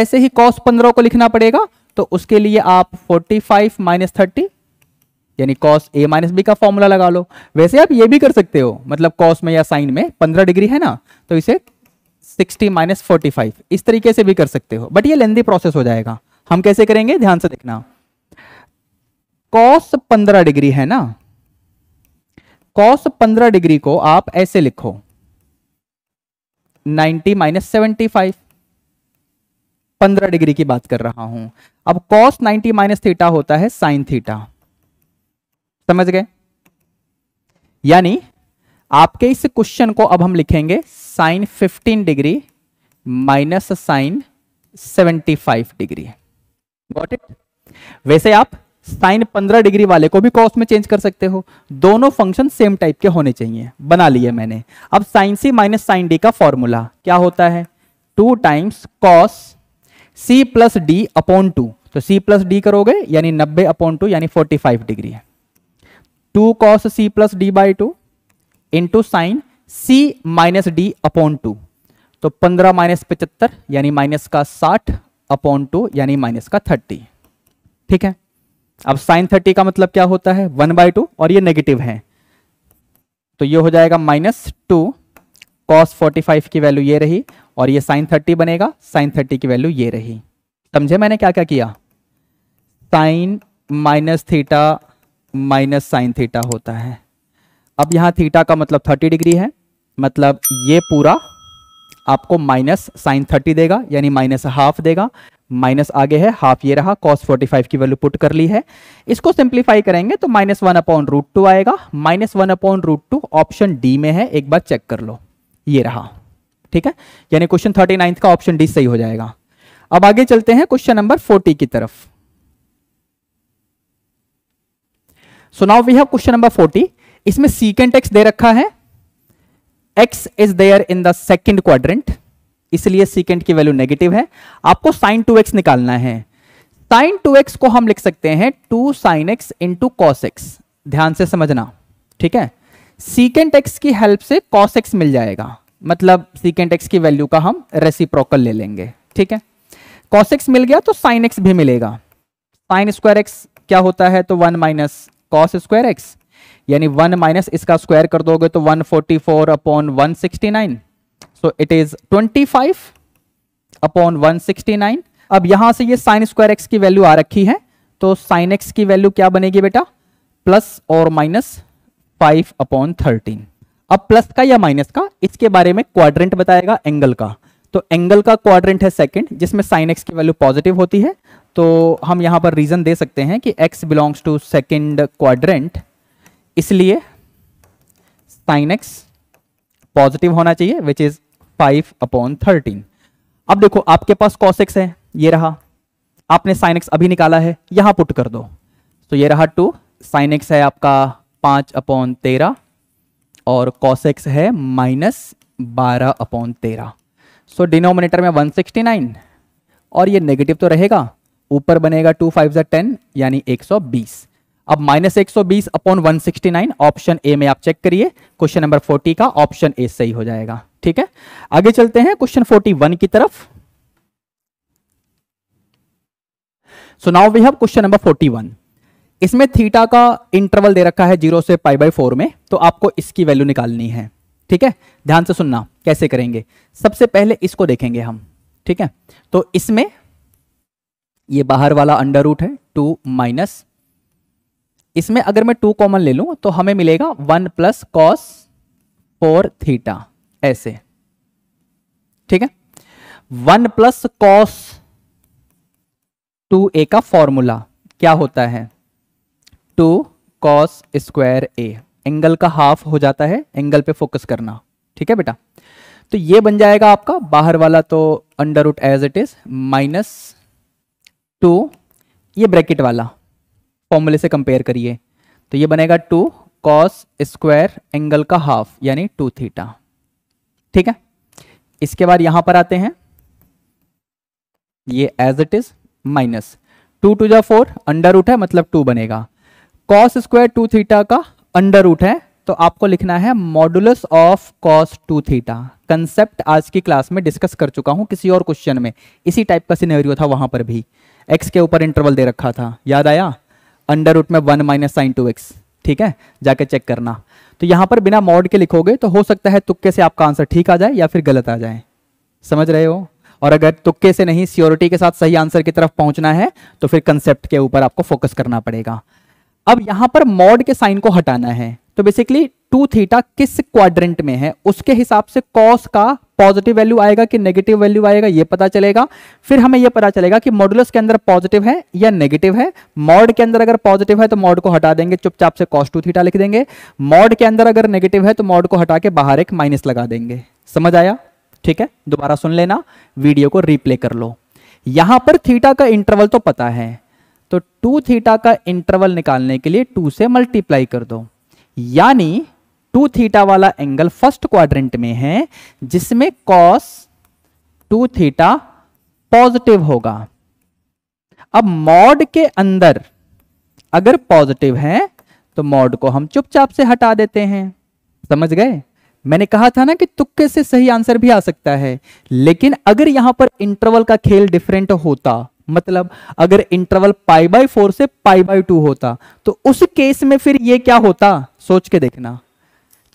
A: ऐसे ही कॉस पंद्रह को लिखना पड़ेगा तो उसके लिए आप 45 फाइव माइनस थर्टी यानी कॉस ए माइनस बी का फॉर्मूला लगा लो वैसे आप ये भी कर सकते हो मतलब कॉस में या साइन में 15 डिग्री है ना तो इसे 60 माइनस फोर्टी इस तरीके से भी कर सकते हो बट ये लेंदी प्रोसेस हो जाएगा हम कैसे करेंगे ध्यान से देखना कॉस 15 डिग्री है ना कॉस 15 डिग्री को आप ऐसे लिखो 90 माइनस सेवेंटी फाइव पंद्रह डिग्री की बात कर रहा हूं अब कॉस 90 माइनस थीटा होता है साइन थीटा समझ गए यानी आपके इस क्वेश्चन को अब हम लिखेंगे sine 15 degree minus sine 75 degree got it वैसे आप साइन 15 डिग्री वाले को भी कॉस में चेंज कर सकते हो दोनों फंक्शन सेम टाइप के होने चाहिए बना लिए मैंने अब sine C minus sine D का फॉर्मूला क्या होता है two times cos C plus D upon two तो सी प्लस डी करोगे यानी 90 अपॉन टू यानी 45 डिग्री है two cos C plus D by two into sine C minus D upon two तो 15 माइनस पचहत्तर यानी माइनस का 60 अपॉन टू यानी माइनस का 30 ठीक है अब साइन 30 का मतलब क्या होता है वन बाई टू और ये नेगेटिव है तो ये हो जाएगा minus two cos forty five की वैल्यू ये रही और ये साइन थर्टी बनेगा साइन थर्टी की वैल्यू ये रही समझे मैंने क्या क्या किया sine minus theta minus sine theta होता है अब यहाँ थीटा का मतलब 30 डिग्री है मतलब ये पूरा आपको माइनस साइन 30 देगा यानी माइनस हाफ देगा माइनस आगे है हाफ ये रहा कॉस 45 की वैल्यू पुट कर ली है इसको सिंप्लीफाई करेंगे तो minus one upon root two आएगा minus one upon root two option D में है एक बार चेक कर लो ये रहा ठीक है यानी क्वेश्चन थर्टी का ऑप्शन डी सही हो जाएगा अब आगे चलते हैं क्वेश्चन नंबर फोर्टी की तरफ so now we have question number forty इसमें सीकेंट एक्स दे रखा है X is there in the second quadrant इसलिए सीकेंट की वैल्यू नेगेटिव है आपको साइन टू एक्स निकालना है साइन टू एक्स को हम लिख सकते हैं two sine x into cos X ध्यान से समझना ठीक है सीकेंट एक्स की हेल्प से कॉस एक्स मिल जाएगा मतलब सीकेंट एक्स की वैल्यू का हम रेसिप्रोकल ले लेंगे ठीक है कॉस एक्स मिल गया तो साइन एक्स भी मिलेगा साइन स्क्वायर एक्स क्या होता है तो one minus cos square X यानी वन माइनस इसका स्क्वायर कर दोगे तो one forty four upon one sixty nine so it is twenty five upon one sixty nine अब यहां से ये साइन स्क्वायर एक्स की वैल्यू आ रखी है तो साइन एक्स की वैल्यू क्या बनेगी बेटा प्लस और माइनस फाइव अपॉन थर्टीन अब प्लस का या माइनस का इसके बारे में क्वाड्रेंट बताएगा एंगल का तो एंगल का क्वाड्रेंट है सेकंड जिसमें साइन एक्स की वैल्यू पॉजिटिव होती है तो हम यहां पर रीजन दे सकते हैं कि X belongs to second quadrant इसलिए साइन एक्स पॉजिटिव होना चाहिए which is five upon thirteen अब देखो आपके पास कॉस एक्स है ये रहा आपने साइन एक्स अभी निकाला है यहां पुट कर दो तो ये रहा टू साइन एक्स है आपका पांच अपॉन तेरह और कॉस एक्स है माइनस बारह अपॉन तेरह सो डिनोमिनेटर में नाइन और ये नेगेटिव तो रहेगा ऊपर बनेगा टू फाइव जै टेन यानी 120 अब माइनस एक सौ बीस upon one sixty nine option A में आप चेक करिए क्वेश्चन नंबर फोर्टी का ऑप्शन ए सही हो जाएगा ठीक है आगे चलते हैं क्वेश्चन फोर्टी वन की तरफ so now we have question number forty one इसमें थीटा का इंटरवल दे रखा है जीरो से पाई बाई फोर में तो आपको इसकी वैल्यू निकालनी है ठीक है ध्यान से सुनना कैसे करेंगे सबसे पहले इसको देखेंगे हम ठीक है तो इसमें ये बाहर वाला अंडर रूट है टू माइनस इसमें अगर मैं टू कॉमन ले लूं तो हमें मिलेगा one plus cos four theta ऐसे ठीक है one plus cos two A का फॉर्मूला क्या होता है two cos square A angle का हाफ हो जाता है एंगल पे फोकस करना ठीक है बेटा तो ये बन जाएगा आपका बाहर वाला तो under root as it is minus two ये ब्रैकेट वाला फॉर्मूले से कंपेयर करिए तो ये बनेगा टू कॉस स्क्वायर एंगल का हाफ यानी टू थीटा ठीक है इसके बाद यहां पर आते हैं ये as it is minus two two जा फोर अंडर रूट है मतलब टू बनेगा कॉस स्क्वायर टू थीटा का अंडर रूट है तो आपको लिखना है modulus of cos two theta concept आज की क्लास में डिस्कस कर चुका हूं किसी और क्वेश्चन में इसी टाइप का सिनेरियो था वहां पर भी एक्स के ऊपर इंटरवल दे रखा था याद आया अंडर रूट में one minus sine two X ठीक है जाके चेक करना तो यहां पर बिना मॉड के लिखोगे तो हो सकता है तुक्के से आपका आंसर ठीक आ जाए या फिर गलत आ जाए समझ रहे हो और अगर तुक्के से नहीं सियोरिटी के साथ सही आंसर की तरफ पहुंचना है तो फिर कंसेप्ट के ऊपर आपको फोकस करना पड़ेगा अब यहां पर मॉड के साइन को हटाना है तो बेसिकली टू थीटा किस क्वाड्रेंट में है उसके हिसाब से कॉस का पॉजिटिव वैल्यू आएगा कि नेगेटिव वैल्यू आएगा ये पता चलेगा फिर हमें ये पता चलेगा कि मॉडुलस के अंदर पॉजिटिव है या नेगेटिव है मॉड के अंदर अगर पॉजिटिव है तो मॉड को हटा देंगे चुपचाप से कॉस टू थीटा लिख देंगे मॉड के अंदर अगर नेगेटिव है तो मॉड को हटा के बाहर एक माइनस लगा देंगे समझ आया ठीक है दोबारा सुन लेना वीडियो को रिप्ले कर लो यहां पर थीटा का इंटरवल तो पता है तो टू थीटा का इंटरवल निकालने के लिए टू से मल्टीप्लाई कर दो यानी टू थीटा वाला एंगल फर्स्ट क्वाड्रेंट में है जिसमें कॉस टू थीटा पॉजिटिव होगा अब मॉड के अंदर अगर पॉजिटिव है तो मॉड को हम चुपचाप से हटा देते हैं समझ गए मैंने कहा था ना कि तुक्के से सही आंसर भी आ सकता है लेकिन अगर यहां पर इंटरवल का खेल डिफरेंट होता मतलब अगर इंटरवल पाई बाई फोर से पाई बाई टू होता तो उस केस में फिर ये क्या होता सोच के देखना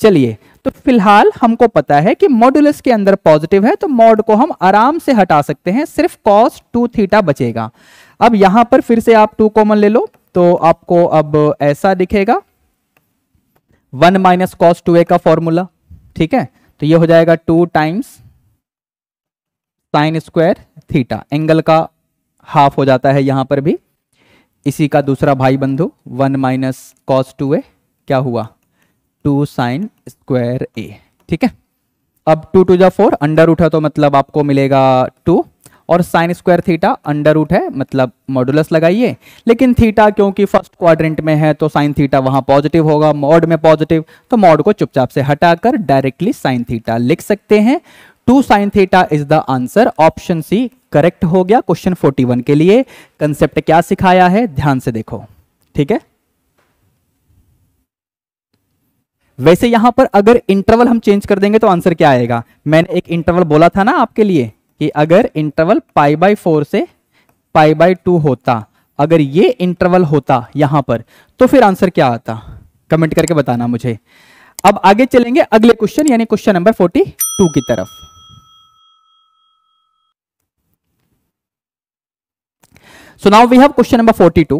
A: चलिए तो फिलहाल हमको पता है कि मॉड्यूलस के अंदर पॉजिटिव है तो मॉड को हम आराम से हटा सकते हैं सिर्फ कॉस टू थीटा बचेगा अब यहां पर फिर से आप टू कॉमन ले लो तो आपको अब ऐसा दिखेगा one minus cos two A का फॉर्मूला ठीक है तो ये हो जाएगा two times sine square theta angle का हाफ हो जाता है यहां पर भी इसी का दूसरा भाई बंधु one minus cos two A क्या हुआ टू साइन स्क्वायर ए ठीक है अब टू टू जा फोर अंडर रूट है तो मतलब आपको मिलेगा टू और sine square theta under root है मतलब मॉडुलस लगाइए लेकिन थीटा क्योंकि फर्स्ट क्वाड्रेंट में है तो साइन थीटा वहां पॉजिटिव होगा मॉड में पॉजिटिव तो मॉड को चुपचाप से हटाकर डायरेक्टली साइन थीटा लिख सकते हैं two sine theta is the answer option C correct हो गया क्वेश्चन फोर्टी वन के लिए कंसेप्ट क्या सिखाया है ध्यान से देखो ठीक है वैसे यहां पर अगर इंटरवल हम चेंज कर देंगे तो आंसर क्या आएगा मैंने एक इंटरवल बोला था ना आपके लिए कि अगर इंटरवल पाई बाई फोर से पाई बाई टू होता अगर ये इंटरवल होता यहां पर तो फिर आंसर क्या आता कमेंट करके बताना मुझे अब आगे चलेंगे अगले क्वेश्चन यानी क्वेश्चन नंबर टू की तरफ so now we have question number 42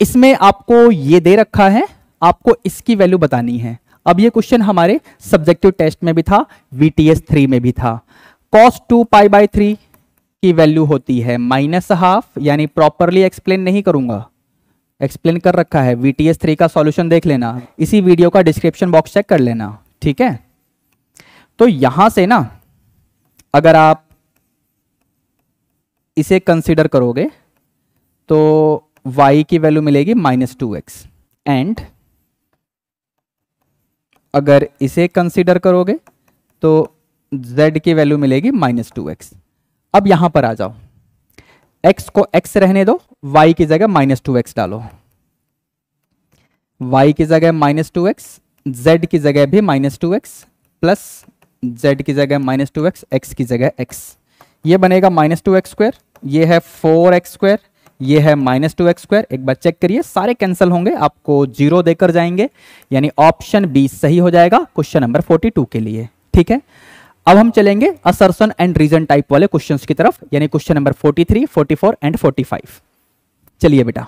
A: इसमें आपको ये दे रखा है आपको इसकी वैल्यू बतानी है अब ये क्वेश्चन हमारे सब्जेक्टिव टेस्ट में भी था वीटीएस थ्री में भी था cos two pi by three की वैल्यू होती है माइनस हाफ यानी प्रॉपरली एक्सप्लेन नहीं करूंगा एक्सप्लेन कर रखा है वीटीएस थ्री का सॉल्यूशन देख लेना इसी वीडियो का डिस्क्रिप्शन बॉक्स चेक कर लेना ठीक है तो यहां से ना अगर आप इसे कंसिडर करोगे तो y की वैल्यू मिलेगी माइनस टू एक्स एंड अगर इसे कंसिडर करोगे तो z की वैल्यू मिलेगी माइनस टू एक्स अब यहां पर आ जाओ x को x रहने दो y की जगह माइनस टू एक्स डालो y की जगह माइनस टू एक्स जेड की जगह भी minus two x plus z की जगह माइनस टू एक्स एक्स की जगह एक्स ये बनेगा माइनस टू एक्स स्क्वायर ये है फोर एक्स स्क्वायर ये है माइनस टू एक्स स्क्वायर एक बार चेक करिए सारे कैंसिल होंगे आपको जीरो देकर जाएंगे यानी ऑप्शन बी सही हो जाएगा क्वेश्चन नंबर फोर्टी टू के लिए ठीक है अब हम चलेंगे असरसन एंड रीजन टाइप वाले क्वेश्चंस की तरफ यानी question number forty three forty four and forty five चलिए बेटा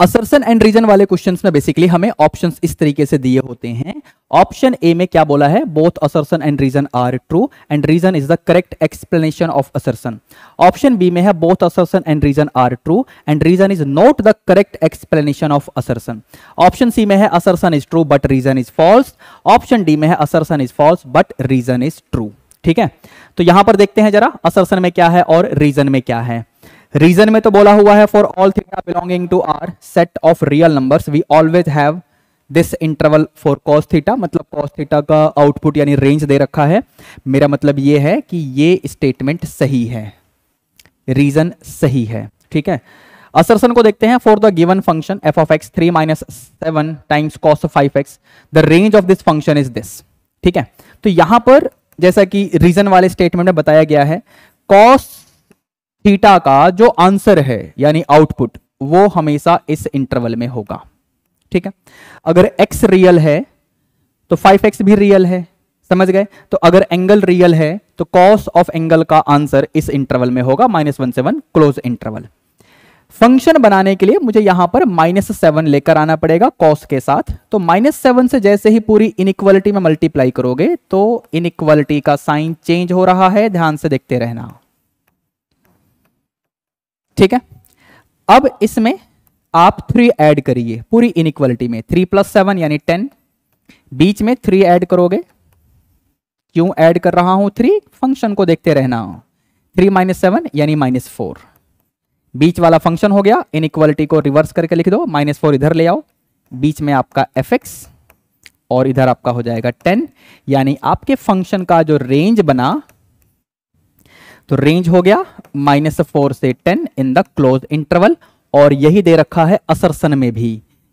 A: असरसन एंड रीजन वाले क्वेश्चन में बेसिकली हमें ऑप्शन इस तरीके से दिए होते हैं ऑप्शन ए में क्या बोला है both assertion and reason are true and reason is the correct explanation of assertion option B में है both assertion and reason are true and reason is not the correct explanation of assertion option C में है assertion is true but reason is false option D में है assertion is false but reason is true ठीक है तो यहां पर देखते हैं जरा असरसन में क्या है और रीजन में क्या है रीजन में तो बोला हुआ है for all theta belonging to R set of real numbers we always have this interval for cos theta मतलब कॉस थीटा का आउटपुट यानी रेंज दे रखा है मेरा मतलब ये है कि ये स्टेटमेंट सही है रीजन सही है ठीक है असरसन को देखते हैं for the given function F of x three minus seven times cos five x the range of this function is this ठीक है तो यहां पर जैसा कि रीजन वाले स्टेटमेंट में बताया गया है कॉस थीटा का जो आंसर है यानी आउटपुट वो हमेशा इस इंटरवल में होगा ठीक है अगर एक्स रियल है तो फाइव एक्स भी रियल है समझ गए तो अगर एंगल रियल है तो कॉस ऑफ एंगल का आंसर इस इंटरवल में होगा minus one seven close interval function बनाने के लिए मुझे यहां पर माइनस सेवन लेकर आना पड़ेगा कॉस के साथ तो माइनस सेवन से जैसे ही पूरी इनइक्वालिटी में मल्टीप्लाई करोगे तो इनइक्वालिटी का साइन चेंज हो रहा है ध्यान से देखते रहना ठीक है अब इसमें आप थ्री ऐड करिए पूरी इक्वालिटी में थ्री प्लस सेवन यानी टेन बीच में थ्री ऐड करोगे क्यों ऐड कर रहा हूं थ्री फंक्शन को देखते रहना थ्री माइनस सेवन यानी माइनस फोर बीच वाला फंक्शन हो गया इक्वालिटी को रिवर्स करके लिख दो माइनस फोर इधर ले आओ बीच में आपका एफ और इधर आपका हो जाएगा टेन यानी आपके फंक्शन का जो रेंज बना तो रेंज हो गया माइनस फोर से ten in the close interval और यही दे रखा है असरसन में भी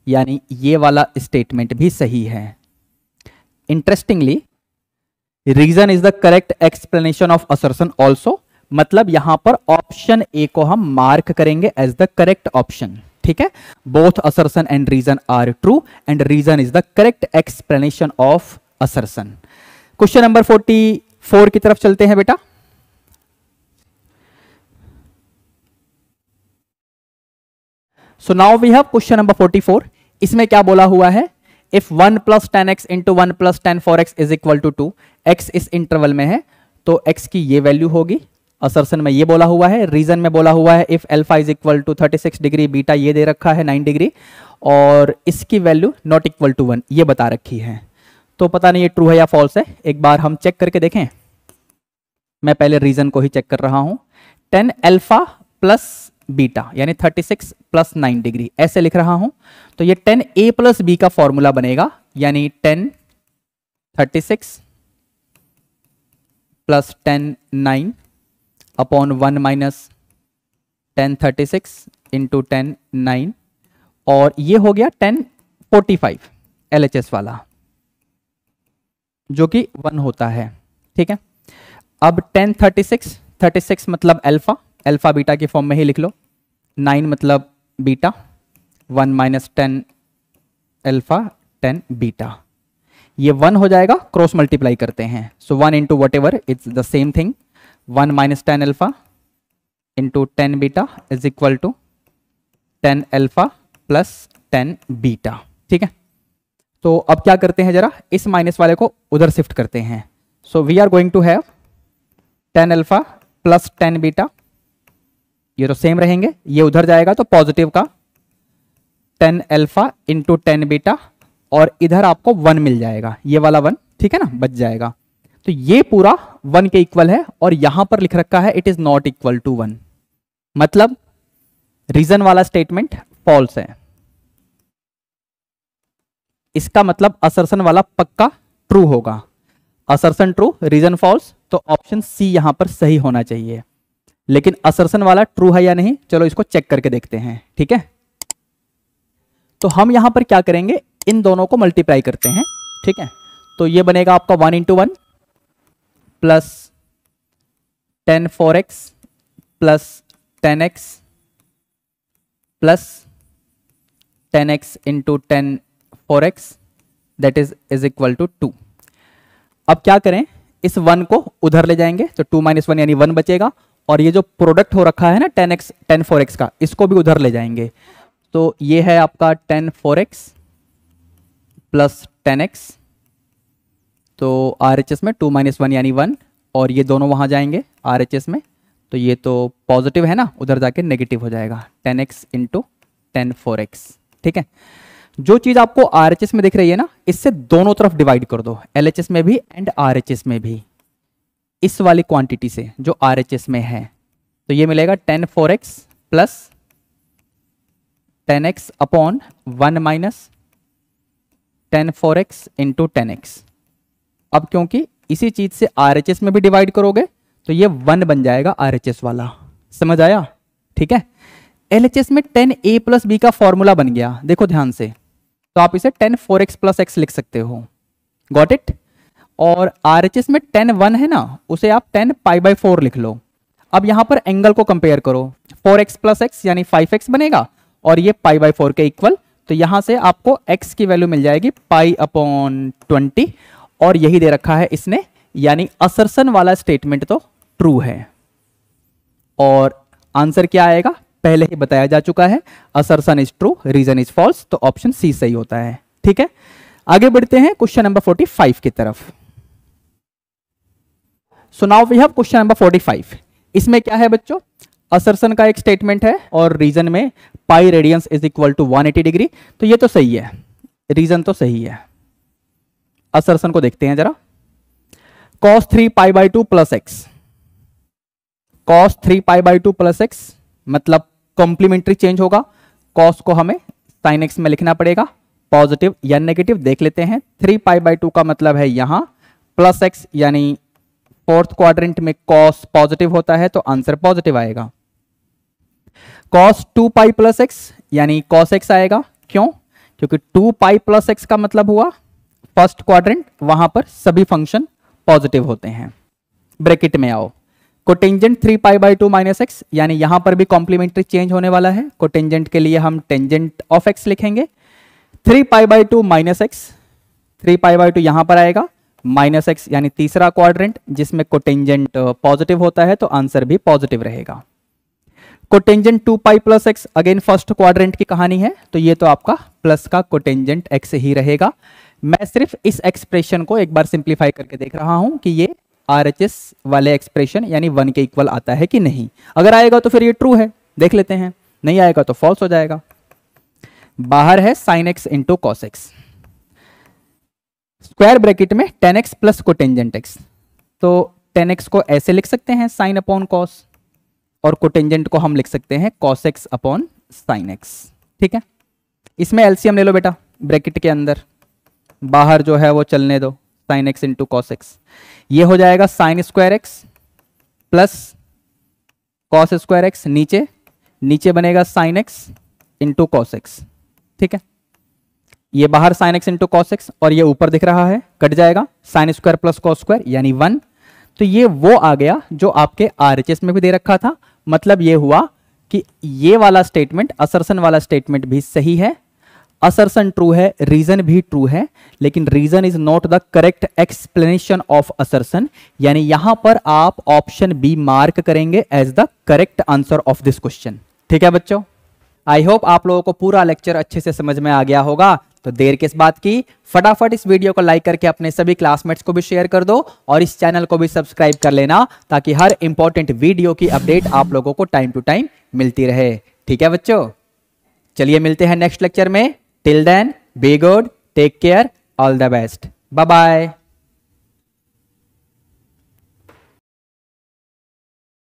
A: यानी ये वाला स्टेटमेंट भी सही है interestingly reason is the correct explanation of assertion also मतलब यहां पर ऑप्शन ए को हम मार्क करेंगे एज द करेक्ट ऑप्शन ठीक है both assertion and reason are true and reason is the correct explanation of assertion question number forty four की तरफ चलते हैं बेटा so now we have question number 44 इसमें क्या बोला हुआ है if one plus tan x into one plus tan four x is equal to two x इस इंटरवल में है तो एक्स की ये वैल्यू होगी असरसन में ये बोला हुआ है रीजन में बोला हुआ है if alpha is equal to thirty six degree beta ये दे रखा है नाइन डिग्री और इसकी value not equal to one ये बता रखी है तो पता नहीं ये ट्रू है या फॉल्स है एक बार हम चेक करके देखें मैं पहले रीजन को ही चेक कर रहा हूं टेन एल्फा प्लस बीटा यानी 36 प्लस नाइन डिग्री ऐसे लिख रहा हूं तो ये 10 ए प्लस बी का फॉर्मूला बनेगा यानी 10 36 plus tan nine upon one minus tan thirty six into tan nine और ये हो गया टेन फोर्टी फाइव एल वाला जो कि वन होता है ठीक है अब tan thirty six thirty six मतलब अल्फा अल्फ़ा बीटा के फॉर्म में ही लिख लो नाइन मतलब beta one minus tan alpha tan beta ये वन हो जाएगा क्रॉस मल्टीप्लाई करते हैं so one into whatever it's the same thing one minus tan alpha into tan beta is equal to tan alpha plus tan beta ठीक है तो अब क्या करते हैं जरा इस माइनस वाले को उधर शिफ्ट करते हैं so we are going to have tan alpha plus tan beta ये तो सेम रहेंगे ये उधर जाएगा तो पॉजिटिव का tan alpha into tan beta और इधर आपको वन मिल जाएगा ये वाला वन ठीक है ना बच जाएगा तो ये पूरा वन के इक्वल है और यहां पर लिख रखा है it is not equal to one मतलब रीजन वाला स्टेटमेंट फॉल्स है इसका मतलब असरसन वाला पक्का ट्रू होगा असरसन ट्रू रीजन फॉल्स तो ऑप्शन सी यहां पर सही होना चाहिए लेकिन असरसन वाला ट्रू है या नहीं चलो इसको चेक करके देखते हैं ठीक है तो हम यहां पर क्या करेंगे इन दोनों को मल्टीप्लाई करते हैं ठीक है तो ये बनेगा आपका one into one plus tan four x plus tan x plus tan x into tan four x that is is equal to two अब क्या करें इस वन को उधर ले जाएंगे तो टू माइनस वन यानी वन बचेगा और ये जो प्रोडक्ट हो रखा है ना tan x tan four x का इसको भी उधर ले जाएंगे तो ये है आपका tan four x plus tan x तो आर एच एस में टू माइनस वन यानी वन और ये दोनों वहां जाएंगे आर एच एस में तो ये तो पॉजिटिव है ना उधर जाके नेगेटिव हो जाएगा tan x into tan four x ठीक है जो चीज़ आपको आर एच एस में दिख रही है ना इससे दोनों तरफ डिवाइड कर दो एल एच एस में भी एंड आर एच एस में भी इस वाली क्वांटिटी से जो आर में है तो ये मिलेगा tan four x plus tan x upon one minus tan four x into tan x अब क्योंकि इसी चीज से आर में भी डिवाइड करोगे तो ये वन बन जाएगा आर वाला समझ आया ठीक है एल में टेन ए प्लस बी का फॉर्मूला बन गया देखो ध्यान से तो आप इसे tan four x plus x लिख सकते हो गॉट इट और आर एच एस में टेन वन है ना उसे आप टेन पाई बाई फोर लिख लो अब यहां पर एंगल को कंपेयर करो फोर एक्स प्लस एक्स यानी फाइव एक्स बनेगा और ये पाई बाई फोर के इक्वल तो यहां से आपको एक्स की वैल्यू मिल जाएगी पाई अपॉन ट्वेंटी और यही दे रखा है इसने यानी असरसन वाला स्टेटमेंट तो ट्रू है और आंसर क्या आएगा पहले ही बताया जा चुका है assertion is true reason is false तो ऑप्शन सी सही होता है ठीक है आगे बढ़ते हैं क्वेश्चन नंबर फोर्टी फाइव की तरफ so now we have question number 45 इसमें क्या है बच्चों असरसन का एक स्टेटमेंट है और रीजन में pi radians is equal to 180 degree तो ये तो सही है रीजन तो सही है असरसन को देखते हैं जरा cos three pi by two plus x cos three pi by two plus x मतलब कॉम्प्लीमेंट्री चेंज होगा कॉस को हमें साइन एक्स में लिखना पड़ेगा पॉजिटिव या नेगेटिव देख लेते हैं थ्री पाई बाई टू का मतलब है यहां प्लस एक्स यानी फोर्थ क्वाड्रेंट में कॉस पॉजिटिव होता है तो आंसर पॉजिटिव आएगा cos two pi plus x यानी कॉस एक्स आएगा क्यों क्योंकि टू पाई प्लस एक्स का मतलब हुआ फर्स्ट क्वाड्रेंट वहां पर सभी फंक्शन पॉजिटिव होते हैं ब्रैकेट में आओ cotangent three pi by two minus x यानी यहां पर भी कॉम्प्लीमेंट्री चेंज होने वाला है कोटेंजेंट के लिए हम टेंजेंट ऑफ एक्स लिखेंगे three pi by two minus x three pi by two यहां पर आएगा माइनस एक्स यानी तीसरा क्वाड्रेंट जिसमें कोटेंजेंट पॉजिटिव uh, होता है तो आंसर भी पॉजिटिव रहेगा cotangent two pi plus x again first quadrant की कहानी है तो ये तो आपका प्लस का कोटेंजेंट एक्स ही रहेगा मैं सिर्फ इस एक्सप्रेशन को एक बार सिंप्लीफाई करके देख रहा हूं कि ये आर वाले एक्सप्रेशन यानी वन के इक्वल आता है कि नहीं अगर आएगा तो फिर ये ट्रू है देख लेते हैं नहीं आएगा तो फॉल्स हो जाएगा बाहर है sine x into cos x square bracket में tan x plus cotangent x तो टेन एक्स को ऐसे लिख सकते हैं साइन अपॉन कॉस और कोटेंजेंट को हम लिख सकते हैं cos x upon sine x ठीक है इसमें एलसीएम ले लो बेटा ब्रैकेट के अंदर बाहर जो है वो चलने दो sine x into cos x ये हो जाएगा sine square x plus cos square x नीचे नीचे बनेगा sine x into cos x ठीक है ये बाहर sine x into cos x और ये ऊपर दिख रहा है कट जाएगा sine square plus cos square यानी वन तो ये वो आ गया जो आपके आर में भी दे रखा था मतलब ये हुआ कि ये वाला स्टेटमेंट असरसन वाला स्टेटमेंट भी सही है असरसन ट्रू है रीजन भी ट्रू है लेकिन reason is not the correct explanation of assertion यानी यहां पर आप ऑप्शन बी मार्क करेंगे as the correct answer of this question ठीक है बच्चों आई होप आप लोगों को पूरा लेक्चर अच्छे से समझ में आ गया होगा तो देर किस बात की फटाफट इस वीडियो को लाइक करके अपने सभी क्लासमेट्स को भी शेयर कर दो और इस चैनल को भी सब्सक्राइब कर लेना ताकि हर इंपॉर्टेंट वीडियो की अपडेट आप लोगों को टाइम टू टाइम मिलती रहे ठीक है बच्चों चलिए मिलते हैं नेक्स्ट लेक्चर में till then be good take care all the best bye bye